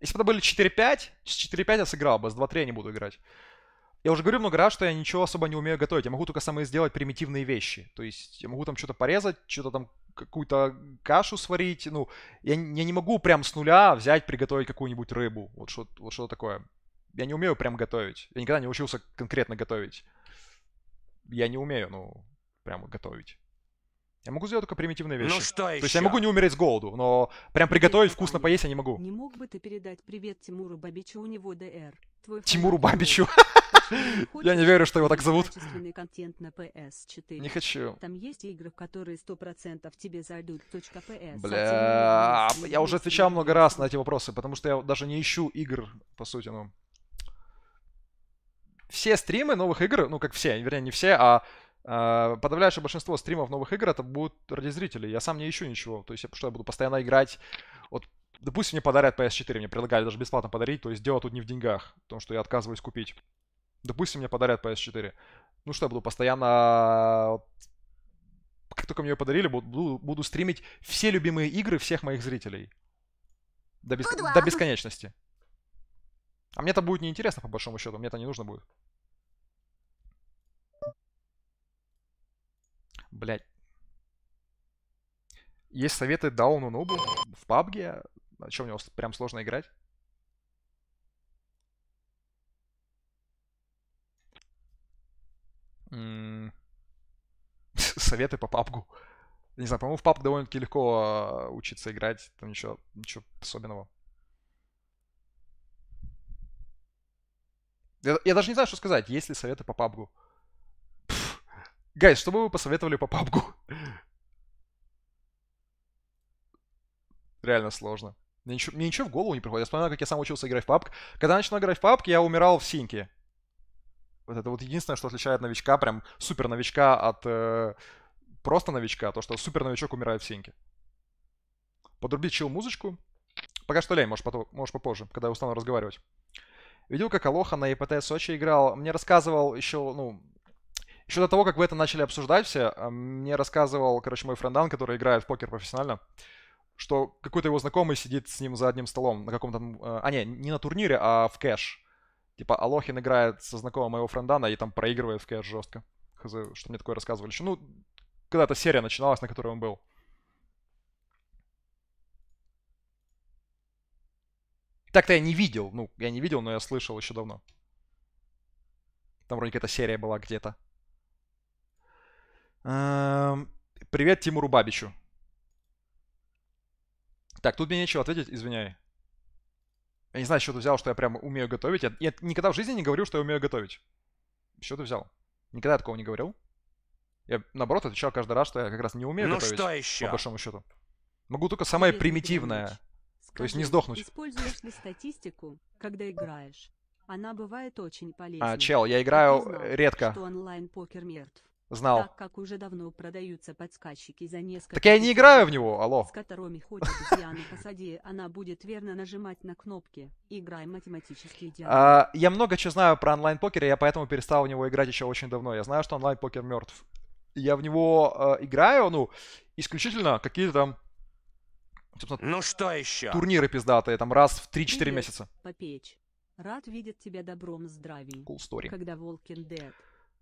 Если бы это были 4-5, с 4-5 я сыграл бы, с 2-3 я не буду играть. Я уже говорю много раз, что я ничего особо не умею готовить. Я могу только самые сделать примитивные вещи. То есть я могу там что-то порезать, что-то там какую-то кашу сварить. Ну, я, я не могу прям с нуля взять, приготовить какую-нибудь рыбу. Вот что, вот что такое. Я не умею прям готовить. Я никогда не учился конкретно готовить. Я не умею, ну, прям готовить. Я могу сделать только примитивные ну вещи. Ну что То еще? То есть я могу не умереть с голоду, но прям приготовить, вкусно поесть я не могу. Не мог бы ты передать привет Тимуру Бабичу, у него ДР. Твой Тимуру Бабичу? Я не верю, что его так зовут. контент на PS4. Не хочу. Там есть игры, которые 100% тебе зайдут. .ps. Бля, а я уже отвечал много раз на эти вопросы, потому что я даже не ищу игр, по сути, ну. Все стримы новых игр, ну как все, вернее не все, а, а подавляющее большинство стримов новых игр это будут ради зрителей. Я сам не ищу ничего. То есть, что я буду постоянно играть. Вот, допустим, мне подарят PS4, мне предлагали даже бесплатно подарить. То есть, дело тут не в деньгах, потому что я отказываюсь купить. Допустим, мне подарят PS4. Ну что, я буду постоянно... Как только мне ее подарили, буду, буду стримить все любимые игры всех моих зрителей. До, бес... До бесконечности. А мне это будет неинтересно, по большому счету. Мне это не нужно будет. Блять. Есть советы Дауну Нубу в PUBG, о чем у него прям сложно играть. советы по папку. Не знаю, по-моему, в PUBG довольно-таки легко а, учиться играть, там ничего, ничего особенного. Я, я даже не знаю, что сказать, есть ли советы по PUBG. Гайс, что бы вы посоветовали по PUBG? Реально сложно. Мне ничего, мне ничего в голову не приходит. Я вспоминаю, как я сам учился играть в PUBG. Когда я начинал играть в PUBG, я умирал в синке. Вот это вот единственное, что отличает новичка, прям супер новичка от э, просто новичка, то, что супер новичок умирает в синке. Подрубить чил музычку. Пока что лень, можешь потом, можешь попозже, когда я устану разговаривать. Видел, как Алоха на ИПТ Сочи играл. Мне рассказывал еще, ну, еще до того, как вы это начали обсуждать все, а мне рассказывал, короче, мой френдан, который играет в покер профессионально, что какой-то его знакомый сидит с ним за одним столом на каком-то... Э, а, не, не на турнире, а в кэш. Типа, Алохин играет со знакомым моего френдана и там проигрывает в КС жестко. Хз, что мне такое рассказывали еще. Ну, когда-то серия начиналась, на которой он был. Так-то я не видел. Ну, я не видел, но я слышал еще давно. Там вроде какая-то серия была где-то. Эм, привет Тимуру Бабичу. Так, тут мне нечего ответить, извиняй. Я не знаю, с чего ты взял, что я прям умею готовить. Я, я никогда в жизни не говорю, что я умею готовить. С чего ты взял? Никогда я такого не говорил. Я, наоборот, отвечал каждый раз, что я как раз не умею ну готовить. Ну что еще? По большому счету. Могу только самое Привет, примитивное. Скажи, то есть не сдохнуть. Используешь ли статистику, когда играешь? Она бывает очень полезна. А, чел, я играю знал, редко. Что онлайн-покер мертв. Знал. Так как уже давно продаются подсказчики за несколько... Так я не играю в него, алло. С которыми ходит Диана Касадея, она будет верно нажимать на кнопки. Играй математические диалоги. А, я много чего знаю про онлайн-покер, я поэтому перестал в него играть еще очень давно. Я знаю, что онлайн-покер мертв. Я в него э, играю, ну, исключительно какие-то там ну что еще? Турниры пиздатые, там раз в 3-4 месяца. Попечь. Рад видеть тебя добром здравии. Cool story. Когда Волкин Дед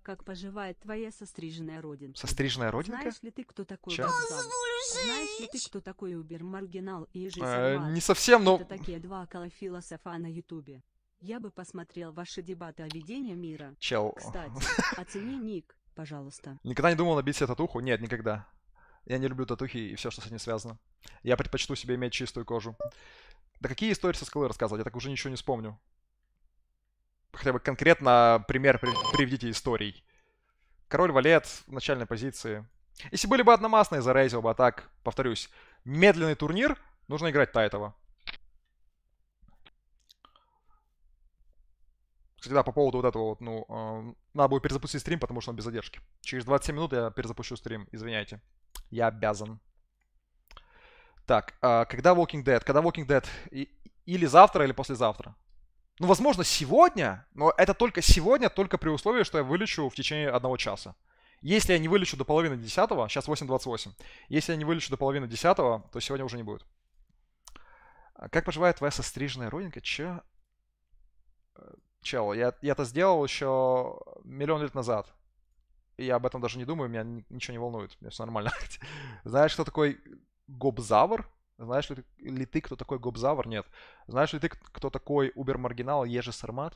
как поживает твоя состриженная родинка? Состриженная родинка? Знаешь ли ты, кто такой Че? Знаешь ли ты, кто такой убер-маргинал и э, Не совсем, но... Это такие два колофилософа на ютубе. Я бы посмотрел ваши дебаты о ведении мира. Чел. Кстати, оцени ник, пожалуйста. Никогда не думал набить себе татуху? Нет, никогда. Я не люблю татухи и все, что с этим связано. Я предпочту себе иметь чистую кожу. Да какие истории со скалы рассказывать? Я так уже ничего не вспомню хотя бы конкретно пример приведите историй. Король Валет в начальной позиции. Если были бы одномастные, зарейзил бы, а так, повторюсь, медленный турнир, нужно играть Тайтова. Кстати, да, по поводу вот этого вот, ну, э, надо будет перезапустить стрим, потому что он без задержки. Через 27 минут я перезапущу стрим, извиняйте. Я обязан. Так, э, когда Walking Dead? Когда Walking Dead? И, или завтра, или послезавтра? Ну, возможно, сегодня, но это только сегодня, только при условии, что я вылечу в течение одного часа. Если я не вылечу до половины десятого, сейчас 8.28, если я не вылечу до половины десятого, то сегодня уже не будет. А как поживает твоя состриженная родинка? Че? Э, чел, я, я это сделал еще миллион лет назад. я об этом даже не думаю, меня ничего не волнует, мне все нормально. Знаешь, что такой гобзавр? Знаешь ли, ли ты, кто такой Гобзавр? Нет. Знаешь ли ты, кто такой Убер-маргинал Ежи Сармат?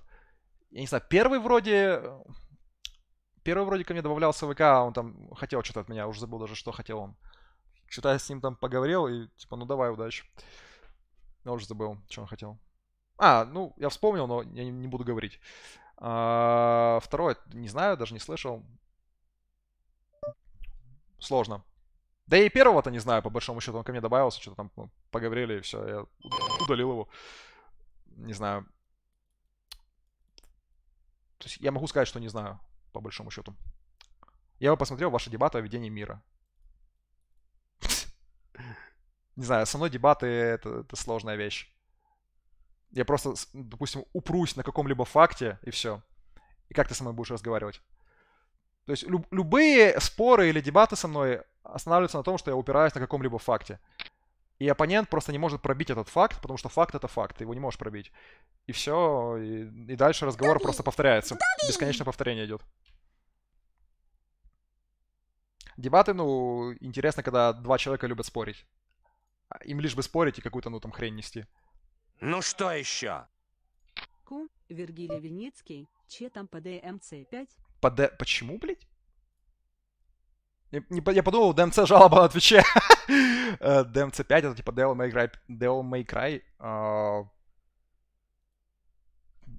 Я не знаю, первый вроде... Э, первый вроде ко мне добавлялся в ВК, а он там хотел что-то от меня, уже забыл даже, что хотел он. Что-то я с ним там поговорил и типа, ну давай, удачи. Я уже забыл, что он хотел. А, ну, я вспомнил, но я не, не буду говорить. А, второе, не знаю, даже не слышал. Сложно. Да и первого-то не знаю, по большому счету. Он ко мне добавился, что-то там ну, поговорили, и все. Я удалил его. Не знаю. То есть я могу сказать, что не знаю, по большому счету. Я бы посмотрел ваши дебаты о ведении мира. Не знаю, со мной дебаты это, сложная вещь. Я просто, допустим, упрусь на каком-либо факте, и все. И как ты со мной будешь разговаривать? То есть любые споры или дебаты со мной Останавливаются на том, что я упираюсь на каком-либо факте. И оппонент просто не может пробить этот факт, потому что факт это факт, ты его не можешь пробить. И все, и, и дальше разговор Добби! просто повторяется. Добби! Бесконечное повторение идет. Дебаты, ну, интересно, когда два человека любят спорить. А, им лишь бы спорить и какую-то, ну, там, хрень нести. Ну что еще? Ку, Вергилий Вильницкий, че там по ДМЦ 5? По Д... Почему, блядь? Я, не, я подумал, DMC жалоба на Твиче. DMC 5 э, это типа Devil May Cry. Devil May Cry. А,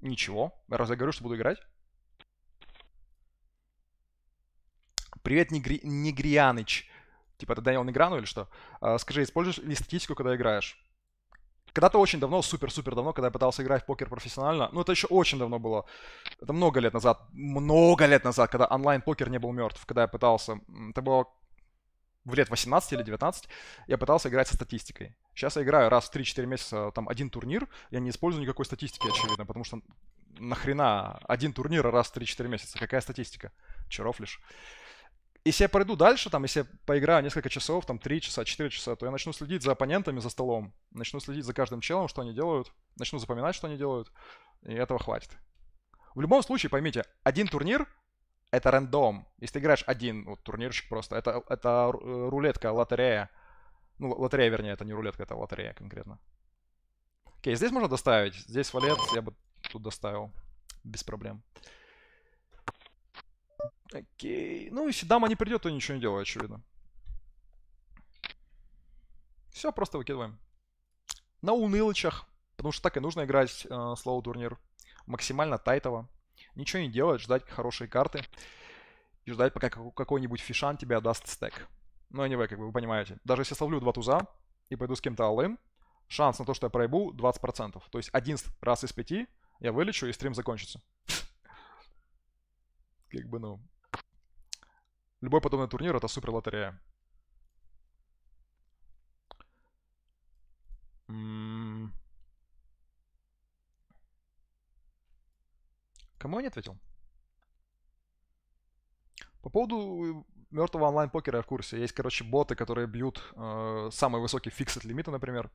ничего. Раз я говорю, что буду играть. Привет, Негри... Негрияныч. Типа это Данил Неграну или что? А, скажи, используешь ли статистику, когда играешь? когда-то очень давно, супер-супер давно, когда я пытался играть в покер профессионально, ну это еще очень давно было, это много лет назад, много лет назад, когда онлайн-покер не был мертв, когда я пытался, это было в лет 18 или 19, я пытался играть со статистикой. Сейчас я играю раз в 3-4 месяца, там, один турнир, я не использую никакой статистики, очевидно, потому что нахрена один турнир раз в 3-4 месяца, какая статистика? Чаров лишь если я пройду дальше, там, если я поиграю несколько часов, там, 3 часа, 4 часа, то я начну следить за оппонентами за столом, начну следить за каждым челом, что они делают, начну запоминать, что они делают, и этого хватит. В любом случае, поймите, один турнир — это рандом. Если ты играешь один вот, турнирчик просто, это, это рулетка, лотерея. Ну, лотерея, вернее, это не рулетка, это лотерея конкретно. Окей, здесь можно доставить. Здесь валет я бы тут доставил без проблем. Окей. Ну, если дама не придет, то ничего не делаю, очевидно. Все, просто выкидываем. На унылочах, Потому что так и нужно играть э, слоу турнир. Максимально тайтово. Ничего не делать, ждать хорошие карты. И ждать, пока какой-нибудь фишан тебе даст стек. Но ну, anyway, как бы вы понимаете. Даже если словлю два туза и пойду с кем-то алым, шанс на то, что я проебу, 20%. То есть один раз из пяти я вылечу, и стрим закончится как бы, ну... Любой подобный турнир — это супер лотерея. Кому я не ответил? По поводу э, мертвого онлайн-покера я в курсе. Есть, короче, боты, которые бьют э, самые высокие фиксит лимита, например.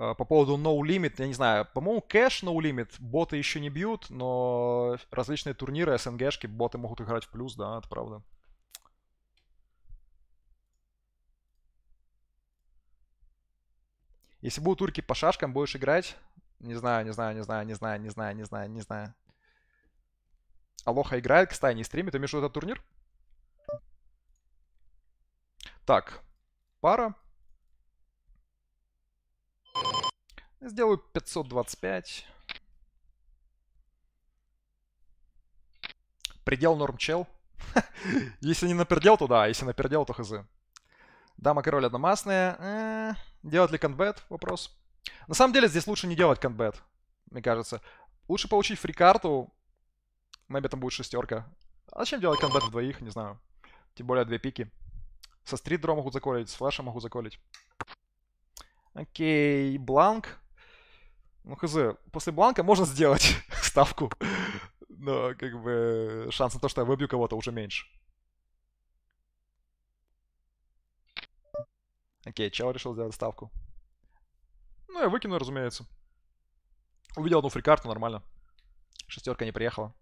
Э, по поводу No Limit, я не знаю, по-моему, кэш No Limit боты еще не бьют, но различные турниры, СНГшки, боты могут играть в плюс, да, это правда. Если будут турки по шашкам, будешь играть? Не знаю, не знаю, не знаю, не знаю, не знаю, не знаю, не знаю. Алоха играет, кстати, не стримит. Ты имеешь в этот турнир? Так, пара. Сделаю 525. Предел норм чел. если не на пердел, то да, а если на пердел, то хз. Дама король одномастная. Э -э -э. Делать ли конбет? Вопрос. На самом деле здесь лучше не делать конбет, мне кажется. Лучше получить фри карту. Мэби там будет шестерка. А зачем делать конбет в двоих, не знаю. Тем более две пики. Со стрит дро могу заколить, с флеша могу заколить. Окей, бланк ну хз, после бланка можно сделать ставку, но как бы шанс на то, что я выбью кого-то уже меньше. Окей, чел решил сделать ставку. Ну, я выкину, разумеется. Увидел одну фрикарту, нормально. Шестерка не приехала.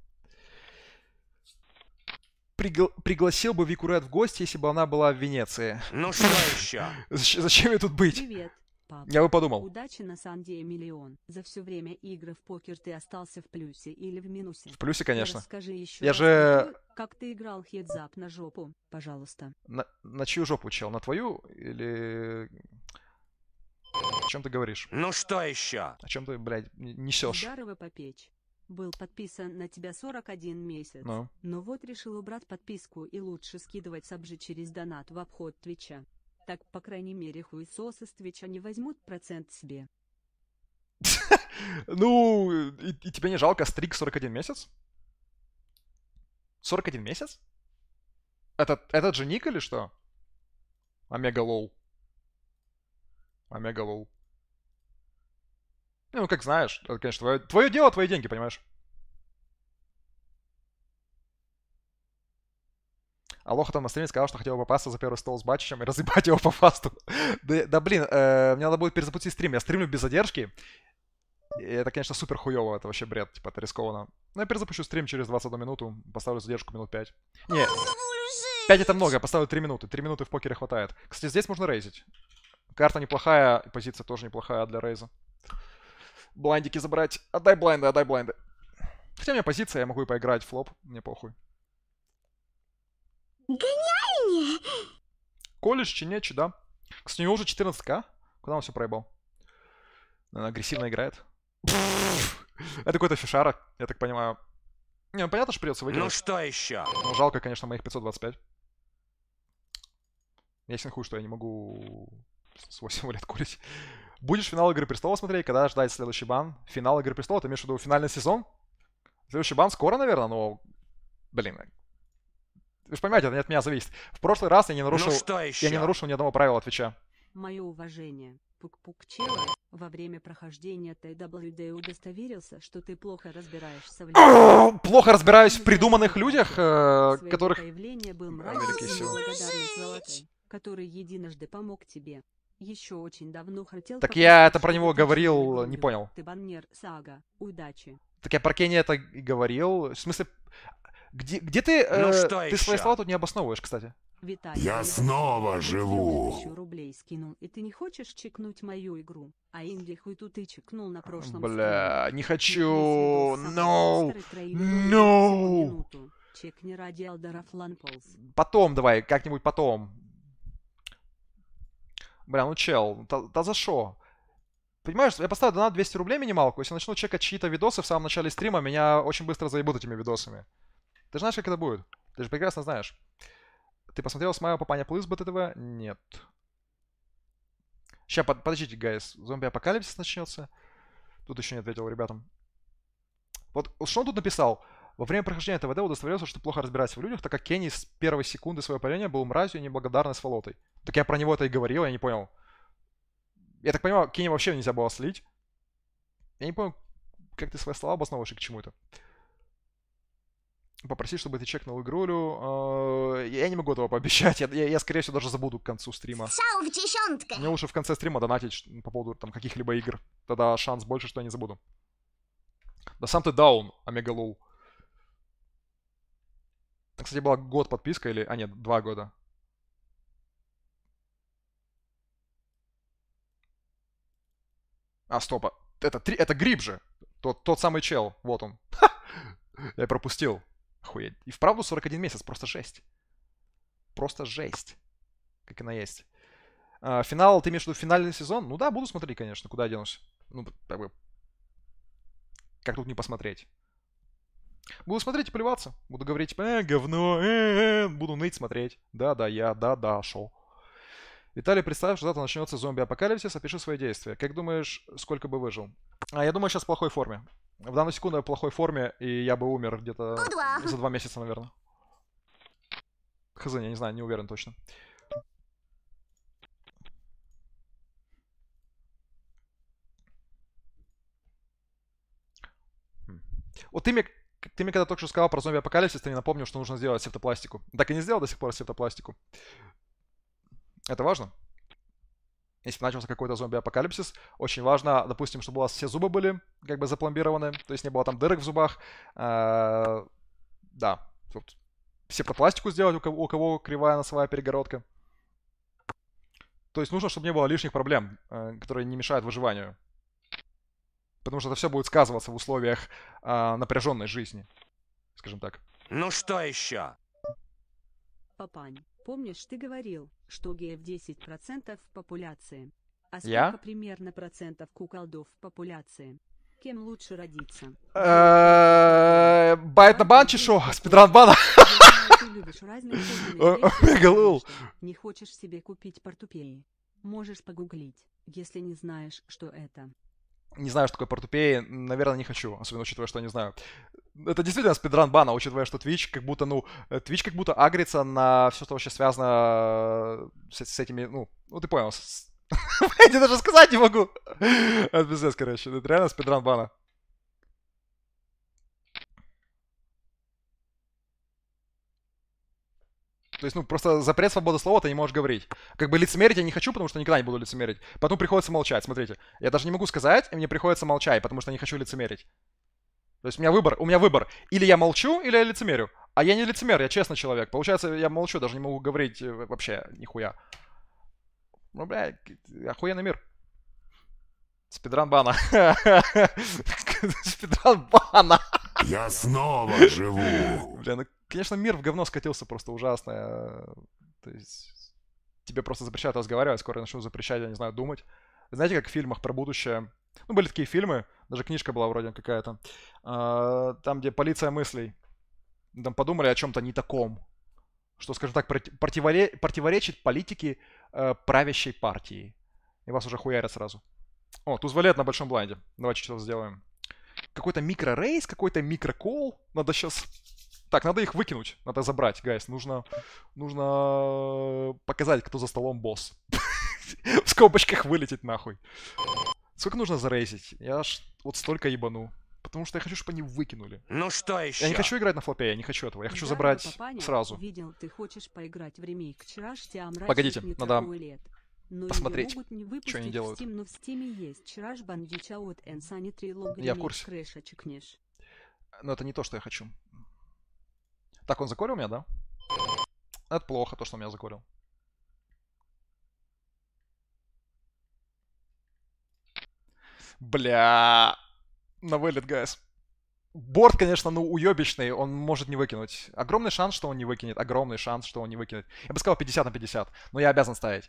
Пригла пригласил бы Викурет в гости, если бы она была в Венеции. Ну что еще? Зачем ей тут быть? Привет. Папа. Я бы подумал. Удачи на Санде миллион. За все время игры в покер ты остался в плюсе или в минусе? В плюсе, конечно. Скажи еще. Я раз, же... Как ты играл хедзап на жопу, пожалуйста. На, на чью жопу, чел? На твою или... О чем ты говоришь? Ну что еще? О чем ты, блядь, несешь? Дарова попечь. Был подписан на тебя 41 месяц. Ну. Но ну вот решил убрать подписку и лучше скидывать сабжи через донат в обход Твича. Так, по крайней мере, хуесосы с Твича не возьмут процент себе. Ну, и, тебе не жалко стрик 41 месяц? 41 месяц? Этот, этот же ник или что? Омега лол. Омега лол. Ну, как знаешь, это, конечно, твое, твое дело, твои деньги, понимаешь? Алоха там на стриме сказал, что хотел попасться за первый стол с батчем и разъебать его по фасту. да, да, блин, э, мне надо будет перезапустить стрим. Я стримлю без задержки. И это, конечно, супер хуево, это вообще бред, типа, это рискованно. Но ну, я перезапущу стрим через 21 минуту, поставлю задержку минут 5. Не, 5 это много, поставлю 3 минуты, 3 минуты в покере хватает. Кстати, здесь можно рейзить. Карта неплохая, позиция тоже неплохая для рейза. Блайндики забрать. Отдай блайнды, отдай блайнды. Хотя у меня позиция, я могу и поиграть флоп, мне похуй. Гениальнее! Колледж чинечи, да. С нее уже 14к. Куда он все проебал? Она агрессивно играет. Это какой-то фишара, я так понимаю. Не, ну понятно, что придется ну выиграть. Ну что еще? Ну, жалко, конечно, моих 525. Ясен хуй, что я не могу с 8 лет курить. Будешь финал Игры Престолов смотреть, когда ждать следующий бан? Финал Игры Престолов, ты имеешь в виду финальный сезон? Следующий бан скоро, наверное, но... Блин, вы же понимаете, это не от меня зависит. В прошлый раз я не ну нарушил, ну что еще? я не нарушил ни одного правила Твича. Мое уважение. Пук-пук чела, во время прохождения ТВД удостоверился, что ты плохо разбираешься в людях. плохо разбираюсь в придуманных людях, э, которых... Появление был который единожды помог тебе. Еще очень давно хотел... Так я это про него говорил, не понял. Ты баннер, сага, удачи. Так я про Кенни это и говорил. В смысле, где, где ты... Ну э, что ты еще? свои слова тут не обосновываешь, кстати. Виталий, я снова живу. Я рублей скинул, и ты не хочешь чекнуть мою игру? А Инги хуй тут и чекнул на прошлом Бля, стриме. не хочу. No. No. Чекни ради Элдора Фланполз. Потом давай, как-нибудь потом. Бля, ну чел, та, та за шо? Понимаешь, я поставил донат 200 рублей минималку, если начну чекать чьи-то видосы в самом начале стрима, меня очень быстро заебут этими видосами. Ты же знаешь, как это будет. Ты же прекрасно знаешь. Ты посмотрел с моего попания плыс от этого? Нет. Сейчас, под, подождите, гайс. Зомби-апокалипсис начнется. Тут еще не ответил ребятам. Вот что он тут написал? Во время прохождения ТВД удостоверился, что плохо разбирается в людях, так как Кенни с первой секунды своего появления был мразью и неблагодарной сволотой. Так я про него это и говорил, я не понял. Я так понимаю, Кенни вообще нельзя было слить. Я не понял, как ты свои слова обосновываешь и к чему это попросить, чтобы ты чекнул игрулю. Э, я не могу этого пообещать. Я, я, я скорее всего, даже забуду к концу стрима. Мне лучше в конце стрима донатить по поводу там каких-либо игр. Тогда шанс больше, что я не забуду. Да сам ты даун, Омега Лоу. Кстати, была год подписка или... А нет, два года. А, стопа. Это, три... это Гриб же. Тот, тот самый чел. Вот он. Я пропустил. Охуеть. И вправду 41 месяц, просто жесть. Просто жесть. Как она есть. А, финал, ты имеешь в виду финальный сезон? Ну да, буду смотреть, конечно, куда денусь. Ну, как бы... Как тут не посмотреть? Буду смотреть и плеваться. Буду говорить, типа, э, говно, э, э, э, буду ныть смотреть. Да-да, я, да-да, шоу. Виталий, представь, что завтра начнется зомби-апокалипсис, опиши свои действия. Как думаешь, сколько бы выжил? А я думаю, сейчас в плохой форме. В данную секунду я в плохой форме, и я бы умер где-то ну за два месяца, наверное. Хз, я не знаю, не уверен точно. Хм. Вот ты мне, ты мне когда только что сказал про зомби-апокалипсис, ты мне напомнил, что нужно сделать септопластику. Так и не сделал до сих пор септопластику. Это важно? если начался какой-то зомби-апокалипсис, очень важно, допустим, чтобы у вас все зубы были как бы запломбированы, то есть не было там дырок в зубах. А, да, тут пластику сделать, у кого, у кого кривая носовая перегородка. То есть нужно, чтобы не было лишних проблем, э, которые не мешают выживанию. Потому что это все будет сказываться в условиях а, э, напряженной жизни, скажем так. Ну что еще? Папань. Помнишь, ты говорил, что геев 10% в популяции. А сколько Я? примерно процентов куколдов в популяции? Кем лучше родиться? Байт на банче, чешу? Спидран бана? Мегалул. Не хочешь себе купить портупеи? Можешь погуглить, если не знаешь, что это. Не знаю, что такое портупеи, наверное, не хочу, особенно учитывая, что я не знаю. Это действительно спидран бана, учитывая, что Twitch как будто, ну, э, Twitch как будто агрится на все, что вообще связано э, с, с этими, ну, ну ты понял, я даже сказать не могу. Это пиздец, короче, это реально спидран бана. То есть, ну, просто запрет свободы слова, ты не можешь говорить. Как бы лицемерить я не хочу, потому что никогда не буду лицемерить. Потом приходится молчать, смотрите. Я даже не могу сказать, и мне приходится молчать, потому что не хочу лицемерить. То есть у меня выбор, у меня выбор. Или я молчу, или я лицемерю. А я не лицемер, я честный человек. Получается, я молчу, даже не могу говорить э, вообще нихуя. Ну, бля, охуенный мир. Спидран бана. Спидран бана. Я снова живу. Бля, ну Конечно, мир в говно скатился просто ужасно. Э, то есть тебе просто запрещают разговаривать, скоро начну запрещать, я не знаю, думать. Знаете, как в фильмах про будущее? Ну, были такие фильмы, даже книжка была вроде какая-то. Э, там, где полиция мыслей. Там подумали о чем-то не таком. Что, скажем так, противоре... противоречит политике э, правящей партии. И вас уже хуярят сразу. О, туз валет на большом блайнде. Давайте что-то сделаем. Какой-то микрорейс, какой-то микрокол. Надо сейчас так, надо их выкинуть, надо забрать, гайс. Нужно, нужно э, показать, кто за столом босс. В скобочках вылететь нахуй. Сколько нужно зарейзить? Я аж вот столько ебану. Потому что я хочу, чтобы они выкинули. Ну что еще? Я не хочу играть на флопе, я не хочу этого. Я хочу да, забрать папаня, сразу. Видел, ты хочешь поиграть в ремейк вчерашнего а Погодите, надо лет. Но посмотреть, не что они делают. Steam, но в Steam есть Чираж Бандича от Энсани Я в курсе. Крэша, Но это не то, что я хочу. Так, он закорил меня, да? Это плохо, то, что он меня закорил. Бля. На вылет, гайс. Борт, конечно, ну, уебищный, он может не выкинуть. Огромный шанс, что он не выкинет. Огромный шанс, что он не выкинет. Я бы сказал 50 на 50, но я обязан ставить.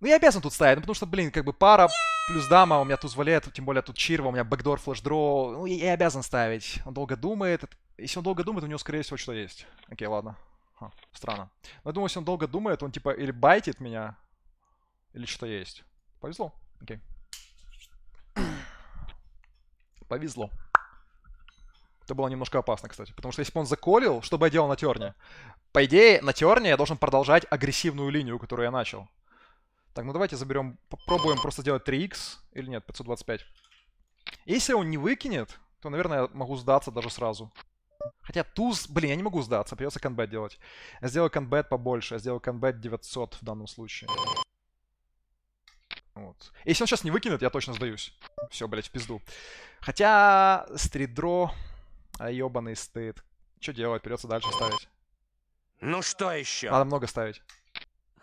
Ну, я обязан тут ставить, ну, потому что, блин, как бы пара плюс дама, у меня тут валет, тем более тут чирва, у меня бэкдор, флешдро. Ну, я, я обязан ставить. Он долго думает. Если он долго думает, у него, скорее всего, что есть. Окей, ладно. Ха, странно. Но я думаю, если он долго думает, он типа или байтит меня, или что есть. Повезло. Окей. Повезло. Это было немножко опасно, кстати. Потому что если бы он заколил, что бы я делал на терне? По идее, на терне я должен продолжать агрессивную линию, которую я начал. Так, ну давайте заберем, попробуем просто делать 3 x или нет, 525. Если он не выкинет, то, наверное, я могу сдаться даже сразу. Хотя туз, блин, я не могу сдаться, придется конбет делать. Я сделаю конбет побольше, я сделаю конбет 900 в данном случае. Вот. Если он сейчас не выкинет, я точно сдаюсь. Все, блять, в пизду. Хотя, стридро, а ебаный стыд. Что делать, придется дальше ставить. Ну что еще? Надо много ставить.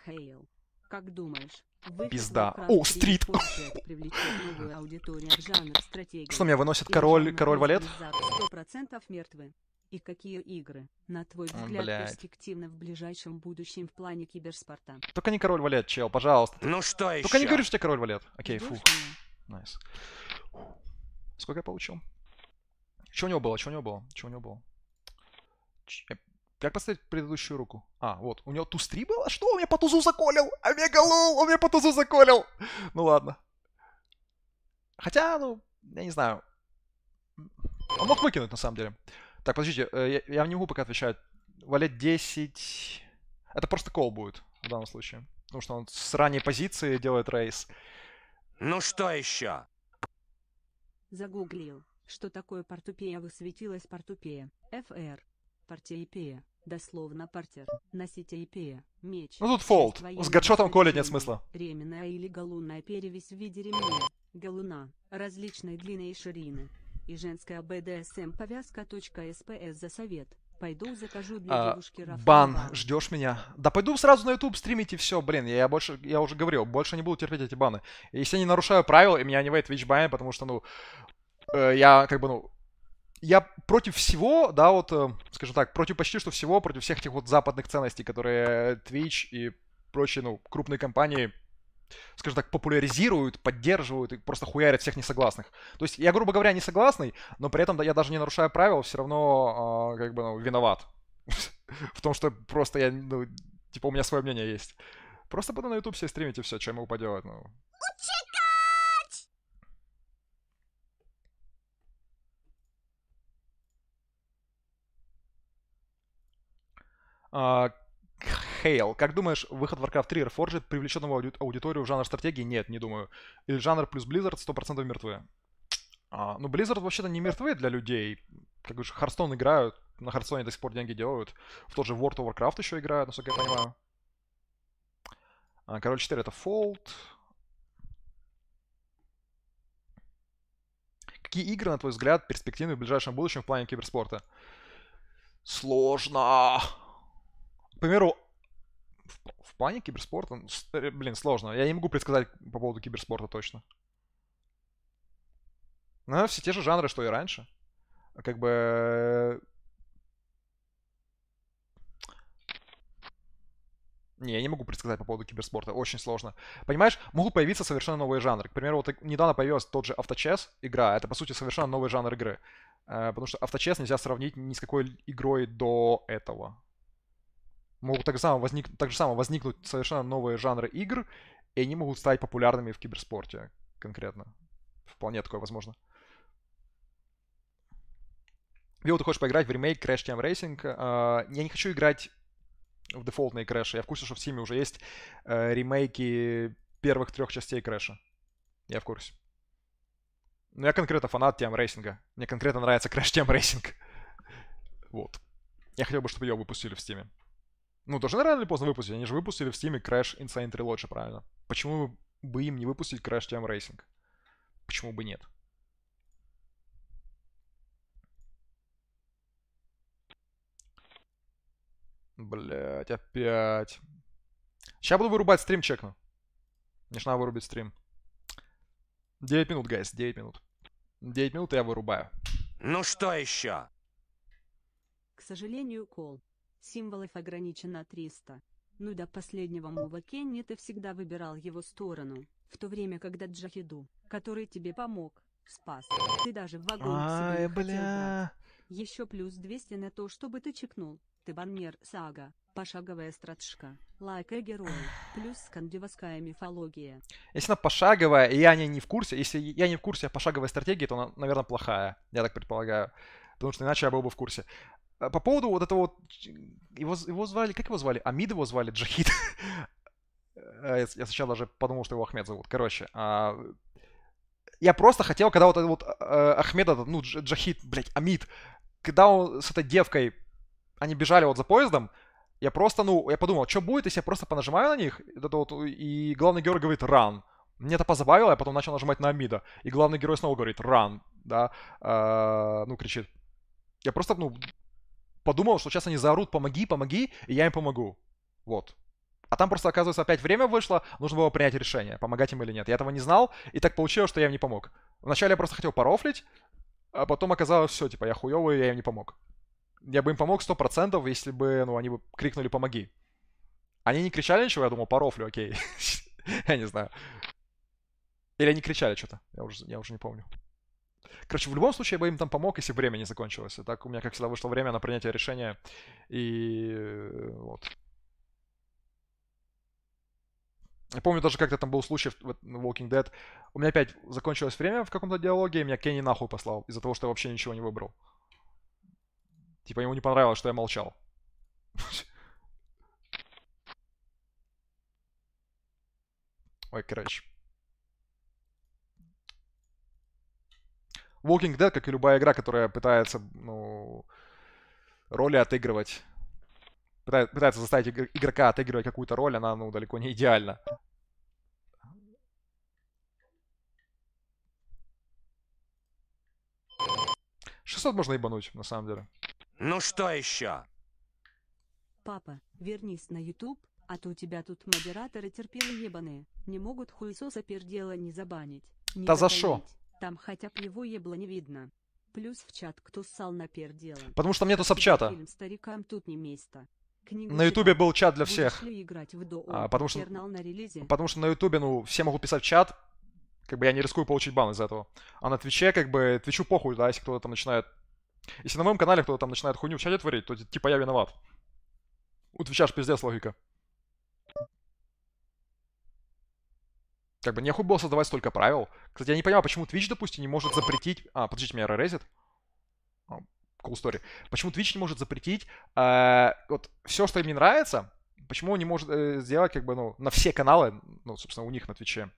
Хейл. Как думаешь, Пизда. О, стрит. Что меня выносит король, король валет? мертвы. И какие игры, на твой взгляд, Блядь. перспективны в ближайшем будущем в плане киберспорта? Только не король валет, чел, пожалуйста. Ну что Только еще? Только не говори, что тебе король валет. Окей, фу. Найс. Сколько я получил? Что у него было? Что у него было? Что у него было? Как поставить предыдущую руку? А, вот, у него туз 3 было? Что, он меня по тузу заколил? Омега лол, он меня по тузу заколил! Ну ладно. Хотя, ну, я не знаю. Он мог выкинуть, на самом деле. Так, подождите, э, я, я не могу пока отвечать. Валет 10... Это просто кол будет в данном случае. Потому что он с ранней позиции делает рейс. Ну что еще? Загуглил. Что такое портупея? Высветилась портупея. ФР. Партия Ипея, дословно партер, Ипея, меч. Ну тут фолд, с гадшотом коле нет смысла. Ременная или галунная перевесь в виде ремня, галуна, различной длины и ширины. И женская БДСМ повязка .спс за совет. Пойду закажу для а, девушки Рафа. Бан, ждешь меня? Да пойду сразу на YouTube стримить и все, блин, я больше, я уже говорил, больше не буду терпеть эти баны. Если я не нарушаю правила, и меня не вейт Twitch бан, потому что, ну, э, я как бы, ну, я против всего, да, вот, э, скажем так, против почти что всего, против всех этих вот западных ценностей, которые Twitch и прочие, ну, крупные компании, скажем так, популяризируют, поддерживают и просто хуярят всех несогласных. То есть я, грубо говоря, несогласный, но при этом да, я даже не нарушаю правила, все равно, э, как бы, ну, виноват в том, что просто я, ну, типа, у меня свое мнение есть. Просто буду на YouTube все стримить и все, что я могу поделать, ну. Учека! А, Хейл, как думаешь, выход Warcraft 3 Reforged привлечет новую аудиторию в жанр стратегии? Нет, не думаю. Или жанр плюс Blizzard 100% мертвы? А, ну, Blizzard вообще-то не мертвы для людей. Как бы Hearthstone играют, на Hearthstone до сих пор деньги делают. В тот же World of Warcraft еще играют, насколько я понимаю. А, Король 4 это Fold. Какие игры, на твой взгляд, перспективны в ближайшем будущем в плане киберспорта? Сложно к примеру, в, в плане киберспорта, ну, э, блин, сложно. Я не могу предсказать по поводу киберспорта точно. Но ну, все те же жанры, что и раньше. Как бы... Э, не, я не могу предсказать по поводу киберспорта, очень сложно. Понимаешь, могут появиться совершенно новые жанры. К примеру, вот недавно появилась тот же авточес игра, это по сути совершенно новый жанр игры. Э, потому что авточес нельзя сравнить ни с какой игрой до этого могут так, само возник... так же само возникнуть совершенно новые жанры игр, и они могут стать популярными в киберспорте конкретно. Вполне такое возможно. Вилл, ты хочешь поиграть в ремейк Crash Team Racing? Uh, я не хочу играть в дефолтные Crash. Я в курсе, что в Steam уже есть uh, ремейки первых трех частей Крэша. Я в курсе. Но я конкретно фанат Team Racing. Мне конкретно нравится Crash Team Racing. вот. Я хотел бы, чтобы ее выпустили в Steam. Ну, тоже рано или поздно выпустить. Они же выпустили в Steam Crash Insane Trilogy, правильно? Почему бы им не выпустить Crash Team Racing? Почему бы нет? Блять, опять. Сейчас буду вырубать стрим, чекну. Мне ж надо вырубить стрим. 9 минут, гайс, 9 минут. 9 минут я вырубаю. Ну что еще? К сожалению, кол символов ограничено 300. Ну до последнего мува Кенни ты всегда выбирал его сторону, в то время, когда Джахиду, который тебе помог, спас. Ты даже в вагон Ай, себе бля. хотел Еще плюс 200 на то, чтобы ты чекнул. Ты банмер, сага, пошаговая стратшка, и герой, плюс скандинавская мифология. Если она пошаговая, и я не, не в курсе, если я не в курсе о пошаговой стратегии, то она, наверное, плохая, я так предполагаю. Потому что иначе я был бы в курсе. А, по поводу вот этого вот... Его, его звали... Как его звали? Амид его звали? Джахид? А, я сначала даже подумал, что его Ахмед зовут. Короче, а, я просто хотел, когда вот этот вот Ахмед, этот, ну, Джахид, блядь, Амид, когда он с этой девкой, они бежали вот за поездом, я просто, ну, я подумал, что будет, если я просто понажимаю на них, это вот, и главный герой говорит «ран». Мне это позабавило, я потом начал нажимать на Амида. И главный герой снова говорит «ран», да, ну, кричит. Я просто, ну, подумал, что сейчас они заорут «помоги, помоги», и я им помогу. Вот. А там просто, оказывается, опять время вышло, нужно было принять решение, помогать им или нет. Я этого не знал, и так получилось, что я им не помог. Вначале я просто хотел порофлить, а потом оказалось, все, типа, я хуёвый, я им не помог. Я бы им помог 100%, если бы, ну, они бы крикнули «помоги». Они не кричали ничего, я думал, порофлю, окей. Я не знаю. Или они кричали что-то, я уже, я уже не помню. Короче, в любом случае я бы им там помог, если время не закончилось. И так у меня, как всегда, вышло время на принятие решения. И э, вот. Я помню даже, как-то там был случай в Walking Dead. У меня опять закончилось время в каком-то диалоге, и меня Кенни нахуй послал из-за того, что я вообще ничего не выбрал. Типа ему не понравилось, что я молчал. Ой, короче. Walking Dead, как и любая игра, которая пытается, ну, роли отыгрывать, пытается заставить игрока отыгрывать какую-то роль, она, ну, далеко не идеальна. Шестьсот можно ебануть, на самом деле. Ну что еще? Папа, вернись на YouTube, а то у тебя тут модераторы терпели ебаные. Не могут хуесоса пердела не забанить. Не да за что? Там хотя бы его ебло не видно. Плюс в чат кто ссал на пердело. Потому что там нету сапчата. старикам тут не место. Книгу на Ютубе был чат для всех. А, потому, что, потому что на Ютубе, ну, все могут писать в чат, как бы я не рискую получить бан из за этого. А на Твиче, как бы, Твичу похуй, да, если кто-то там начинает... Если на моем канале кто-то там начинает хуйню в чате творить, то типа я виноват. У Твича ж пиздец логика. Как бы нехуй было создавать столько правил, кстати, я не понимаю, почему Twitch, допустим, не может запретить... А, подождите, меня ререзит. Cool story. Почему Twitch не может запретить э, вот все, что им не нравится, почему он не может э, сделать как бы, ну, на все каналы, ну, собственно, у них на Твиче,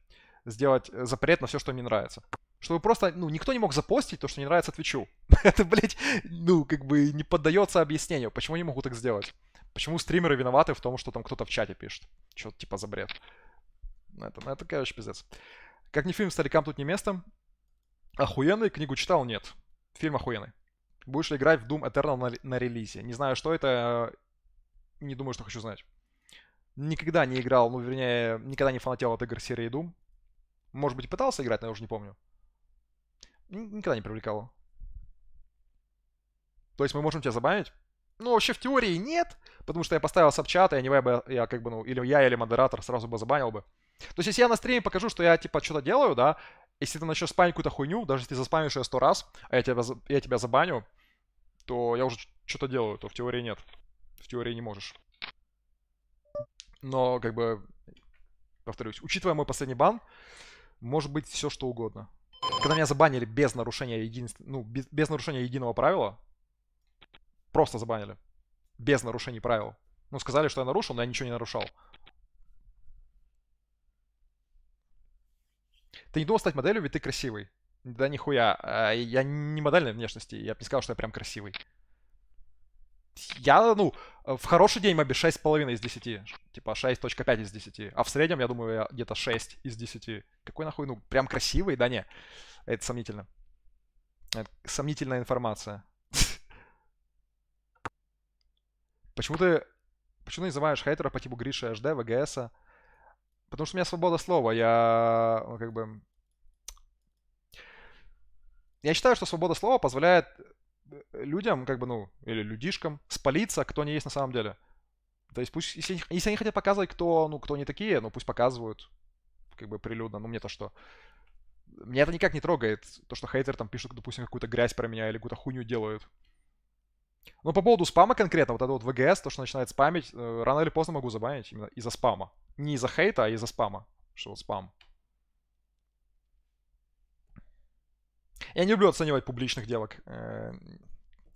сделать э, запрет на все, что им не нравится. Чтобы просто, ну, никто не мог запостить то, что не нравится Твичу. Это, блядь, ну, как бы не поддается объяснению, почему не могут так сделать. Почему стримеры виноваты в том, что там кто-то в чате пишет. Что-то типа за бред. Ну, это, ну, это, короче, пиздец. Как ни фильм «Старикам тут не место», охуенный, книгу читал, нет. Фильм охуенный. Будешь ли играть в Doom Eternal на, на релизе? Не знаю, что это, э, не думаю, что хочу знать. Никогда не играл, ну, вернее, никогда не фанател от игр серии Doom. Может быть, пытался играть, но я уже не помню. Никогда не привлекало. То есть мы можем тебя забанить? Ну, вообще в теории нет, потому что я поставил сабчат, и не я, я как бы, ну, или я, или модератор сразу бы забанил бы. То есть, если я на стриме покажу, что я, типа, что-то делаю, да, если ты начнешь спамить какую-то хуйню, даже если ты заспамишь ее сто раз, а я тебя, я тебя забаню, то я уже что-то делаю, то в теории нет. В теории не можешь. Но, как бы, повторюсь, учитывая мой последний бан, может быть все что угодно. Когда меня забанили без нарушения, един... ну, без, без нарушения единого правила, просто забанили, без нарушений правил. Ну, сказали, что я нарушил, но я ничего не нарушал. Ты не должен стать моделью, ведь ты красивый. Да нихуя. А, я не модельной внешности. Я бы не сказал, что я прям красивый. Я, ну, в хороший день моби 6,5 из 10. Типа 6.5 из 10. А в среднем, я думаю, я где-то 6 из 10. Какой нахуй, ну, прям красивый? Да не. Это сомнительно. Это сомнительная информация. Почему ты... Почему ты называешь хейтера по типу Гриша, HD, ВГСа? Потому что у меня свобода слова. Я ну, как бы... Я считаю, что свобода слова позволяет э, людям, как бы, ну, или людишкам спалиться, кто они есть на самом деле. То есть пусть, если, если они хотят показывать, кто, ну, кто они такие, ну, пусть показывают, как бы, прилюдно, ну, мне-то что. Меня это никак не трогает, то, что хейтер там пишет, допустим, какую-то грязь про меня или какую-то хуйню делают. Но по поводу спама конкретно, вот это вот ВГС, то, что начинает спамить, э, рано или поздно могу забанить именно из-за спама. Не из-за хейта, а из-за спама. Что вот спам. Я не люблю оценивать публичных девок. Э,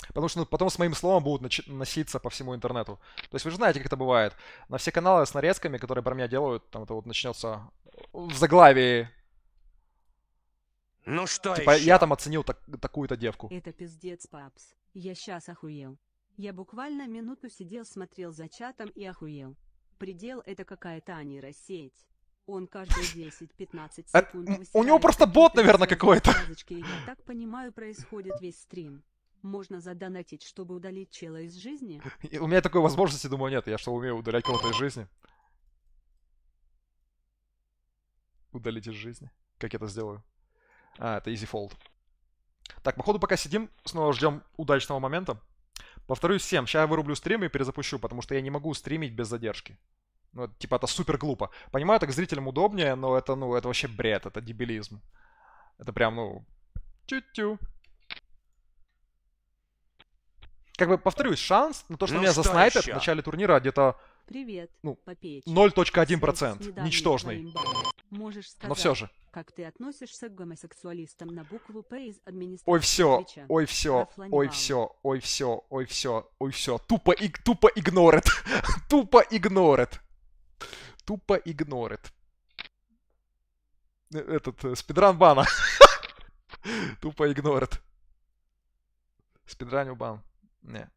потому что ну, потом с моим словом будут носиться по всему интернету. То есть вы же знаете, как это бывает. На все каналы с нарезками, которые про меня делают, там это вот начнется в заглавии. Ну что Типа еще? я там оценил так, такую-то девку. Это пиздец, папс. Я сейчас охуел. Я буквально минуту сидел, смотрел за чатом и охуел предел — это какая-то нейросеть. Он каждые 10-15 э, секунд... У него просто бот, наверное, какой-то. Я так понимаю, происходит весь стрим. Можно задонатить, чтобы удалить чела из жизни? У меня такой возможности, думаю, нет. Я что, умею удалять кого-то из жизни? Удалить из жизни? Как я это сделаю? А, это easy fold. Так, походу пока сидим, снова ждем удачного момента. Повторюсь всем, сейчас я вырублю стрим и перезапущу, потому что я не могу стримить без задержки. Ну, это, типа, это супер глупо. Понимаю, так зрителям удобнее, но это, ну, это вообще бред, это дебилизм. Это прям, ну, тю-тю. Как бы, повторюсь, шанс на то, что ну меня что заснайпят еще? в начале турнира где-то... Привет, ну, 0.1%. Ничтожный. Но все же. Как ты относишься к гомосексуалистам на букву П из администрации? Ой, все, ой, все, ой, все, ой, все, ой, все, ой, все. Тупо, иг тупо игнорит. тупо игнорит. Тупо игнорит. Э, этот, э, спидран бана. тупо игнорит. Спидраню бан. Не.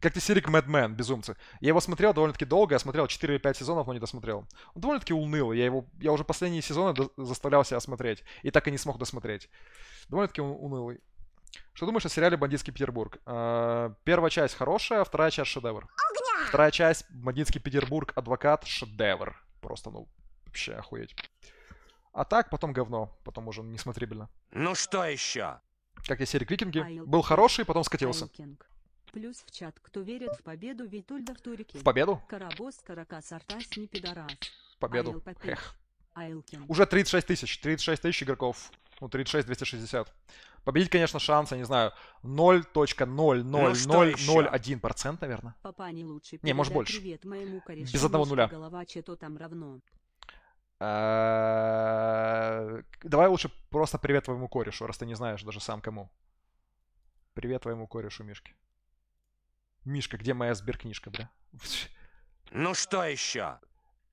Как то серик Мэдмен, безумцы. Я его смотрел довольно-таки долго, я смотрел 4 или 5 сезонов, но не досмотрел. Он довольно-таки уныл, я его, я уже последние сезоны до... заставлял себя смотреть, и так и не смог досмотреть. Довольно-таки он унылый. Что думаешь о сериале «Бандитский Петербург»? А, первая часть хорошая, вторая часть шедевр. Огня! Вторая часть «Бандитский Петербург. Адвокат» шедевр. Просто, ну, вообще охуеть. А так, потом говно, потом уже несмотрибельно. Ну что еще? Как я серик Викинги. Был хороший, потом скатился. Плюс в чат, кто верит в победу Витольда в Турике. В победу? Карабос, Каракас, Артас, не пидорас. В победу. Эх. Айлкин. Уже 36 тысяч, 36 тысяч игроков. Ну, 36, 260. Победить, конечно, шанс, я не знаю, 0.00001%, ну, наверное. Папа не лучше. Не, может больше. Привет моему корешу, Без одного нуля. Голова, там равно. Э, давай лучше просто привет твоему корешу, раз ты не знаешь даже сам кому. Привет твоему корешу, Мишки. Мишка, где моя сберкнижка, бля? Ну что еще?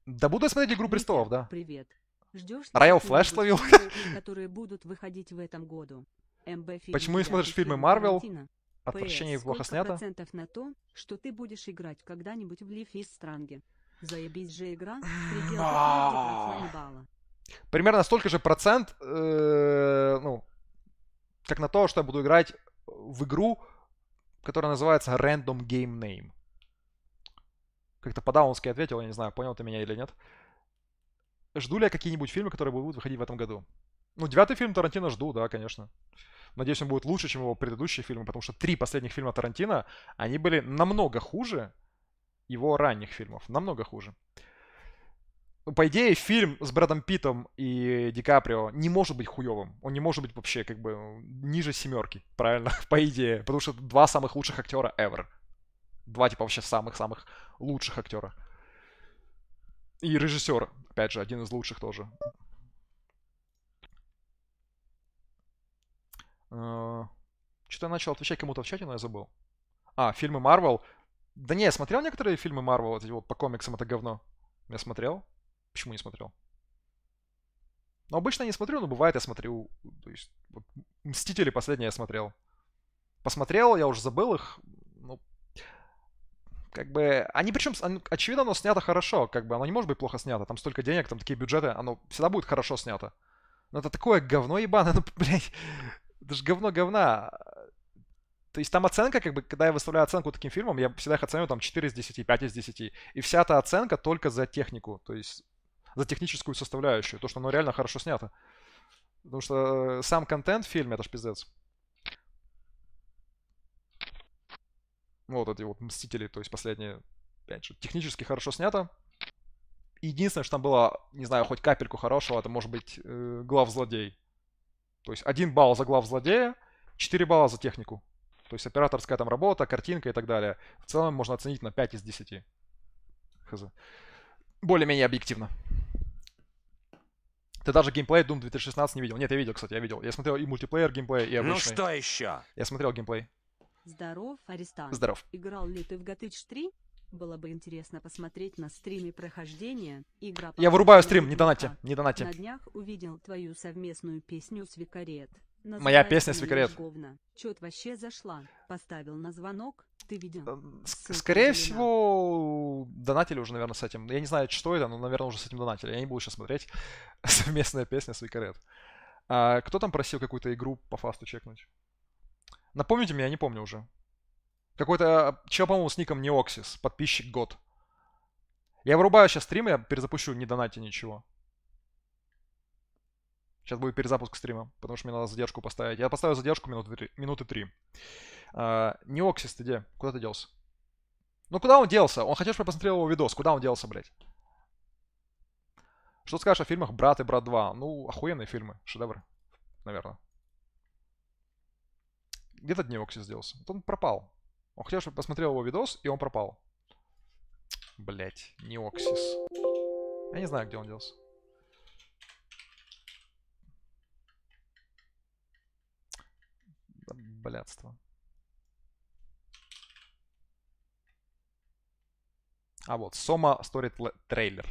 Да буду смотреть «Игру престолов», да. Привет. Ждешь Роял Флэш словил. Которые будут выходить в этом году. Почему не смотришь фильмы Марвел? Отвращение плохо снято. процентов на то, что ты будешь играть когда-нибудь в Лиф Странге? Заебись же игра, предел а. Примерно столько же процент, э, ну, как на то, что я буду играть в игру, которая называется Random Game Name. Как-то по-даунски ответил, я не знаю, понял ты меня или нет. Жду ли я какие-нибудь фильмы, которые будут выходить в этом году? Ну, девятый фильм Тарантино жду, да, конечно. Надеюсь, он будет лучше, чем его предыдущие фильмы, потому что три последних фильма Тарантино, они были намного хуже его ранних фильмов. Намного хуже по идее, фильм с Брэдом Питом и Ди Каприо не может быть хуевым. Он не может быть вообще как бы ниже семерки, правильно, по идее. Потому что это два самых лучших актера ever. Два, типа, вообще самых-самых лучших актера. И режиссер, опять же, один из лучших тоже. Э, Что-то я начал отвечать кому-то в чате, но я забыл. А, фильмы Марвел. Да не, я смотрел некоторые фильмы Марвел, эти вот по комиксам это говно. Я смотрел. Почему не смотрел? Но ну, обычно не смотрю, но бывает я смотрю. То есть, вот, Мстители последние я смотрел. Посмотрел, я уже забыл их. Ну, как бы, они причем, очевидно, оно снято хорошо, как бы, оно не может быть плохо снято, там столько денег, там такие бюджеты, оно всегда будет хорошо снято. Но это такое говно ебаное, ну, блядь, это же говно говна. То есть там оценка, как бы, когда я выставляю оценку таким фильмам, я всегда их оцениваю там 4 из 10, 5 из 10. И вся эта оценка только за технику. То есть за техническую составляющую, то, что оно реально хорошо снято. Потому что э, сам контент в фильме, это ж пиздец. Вот эти вот Мстители, то есть последние, опять же, технически хорошо снято. Единственное, что там было, не знаю, хоть капельку хорошего, это может быть э, глав злодей. То есть один балл за глав злодея, 4 балла за технику. То есть операторская там работа, картинка и так далее. В целом можно оценить на 5 из 10. Хз. Более-менее объективно. Ты даже геймплей Doom 2016 не видел. Нет, я видел, кстати, я видел. Я смотрел и мультиплеер геймплей, и ну обычный. Ну что еще? Я смотрел геймплей. Здоров, Арестант. Здоров. Играл ли ты в Готыч 3? Было бы интересно посмотреть на стриме прохождения. Игра Я вырубаю стрим, не донате, не донате. На днях увидел твою совместную песню с Моя песня свекорет. Чет вообще зашла. Поставил на звонок, ты видел? Э, ск- скорее всего, донатили уже, наверное, с этим. Я не знаю, что это, но, наверное, уже с этим донатили. Я не буду сейчас смотреть совместная песня с Викарет. А, кто там просил какую-то игру по фасту чекнуть? Напомните мне, я не помню уже. Какой-то а, чел, по-моему, с ником Неоксис, подписчик год. Я вырубаю сейчас стрим, я перезапущу, не донатьте ничего. Сейчас будет перезапуск стрима, потому что мне надо задержку поставить. Я поставлю задержку минуты три. Минуты три. А, не Оксис, ты где? Куда ты делся? Ну куда он делся? Он хотел, чтобы я посмотрел его видос. Куда он делся, блядь? Что скажешь о фильмах «Брат» и «Брат 2»? Ну, охуенные фильмы. Шедевры, наверное. Где этот Неоксис сделался? Вот он пропал. Он хотел, чтобы посмотрел его видос, и он пропал. Блять, не Оксис. Я не знаю, где он делся. Блядство. А вот, Soma Story Trailer.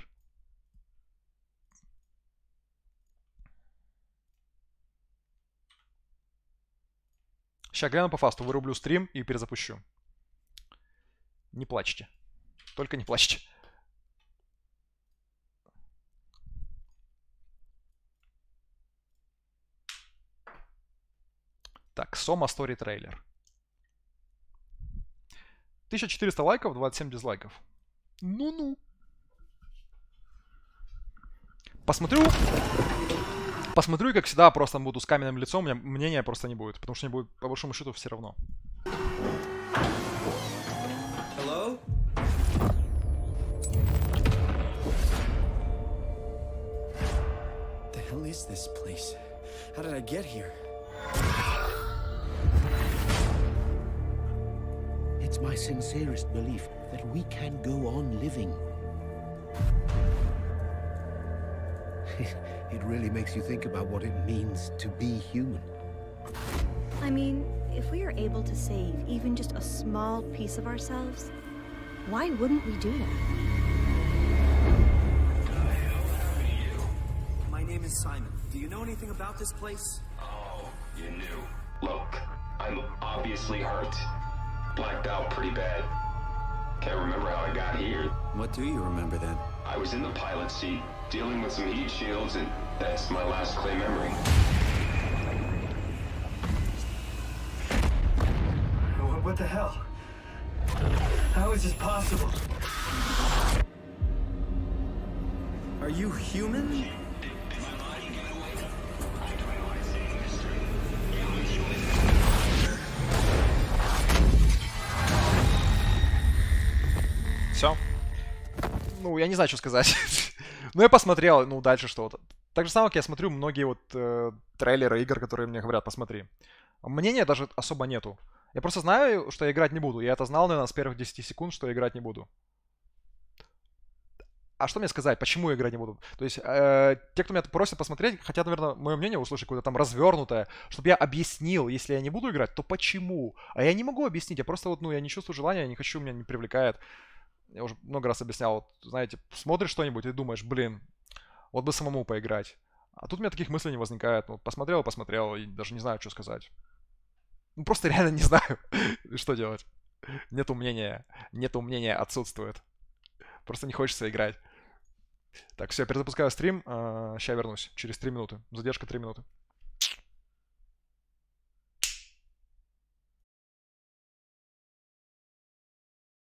Сейчас гляну по фасту, вырублю стрим и перезапущу. Не плачьте. Только не плачьте. Так, Soma Story Trailer. 1400 лайков, 27 дизлайков. Ну-ну. Посмотрю. Посмотрю, и, как всегда, просто буду с каменным лицом. У меня мнения просто не будет. Потому что мне будет, по большому счету, все равно. Hello? The hell is this place? How did I get here? It's my sincerest belief that we can go on living. it really makes you think about what it means to be human. I mean, if we are able to save even just a small piece of ourselves, why wouldn't we do that? My name is Simon. Do you know anything about this place? Oh, you knew. Look, I'm obviously hurt blacked out pretty bad. Can't remember how I got here. What do you remember then? I was in the pilot seat, dealing with some heat shields, and that's my last clay memory. What the hell? How is this possible? Are you human? ну, я не знаю, что сказать. Но я посмотрел, ну, дальше что-то. Так же самое, как я смотрю многие вот э, трейлеры игр, которые мне говорят, посмотри. Мнения даже особо нету. Я просто знаю, что я играть не буду. Я это знал, наверное, с первых 10 секунд, что я играть не буду. А что мне сказать, почему я играть не буду? То есть, э, те, кто меня просят посмотреть, хотят, наверное, мое мнение услышать какое-то там развернутое, чтобы я объяснил, если я не буду играть, то почему? А я не могу объяснить, я просто вот, ну, я не чувствую желания, я не хочу, меня не привлекает я уже много раз объяснял, вот, знаете, смотришь что-нибудь и думаешь, блин, вот бы самому поиграть. А тут у меня таких мыслей не возникает. Ну, посмотрел, посмотрел, и даже не знаю, что сказать. Ну, просто реально не знаю, что делать. Нет мнения. Нет мнения отсутствует. Просто не хочется играть. Так, все, перезапускаю стрим. Сейчас вернусь. Через 3 минуты. Задержка 3 минуты.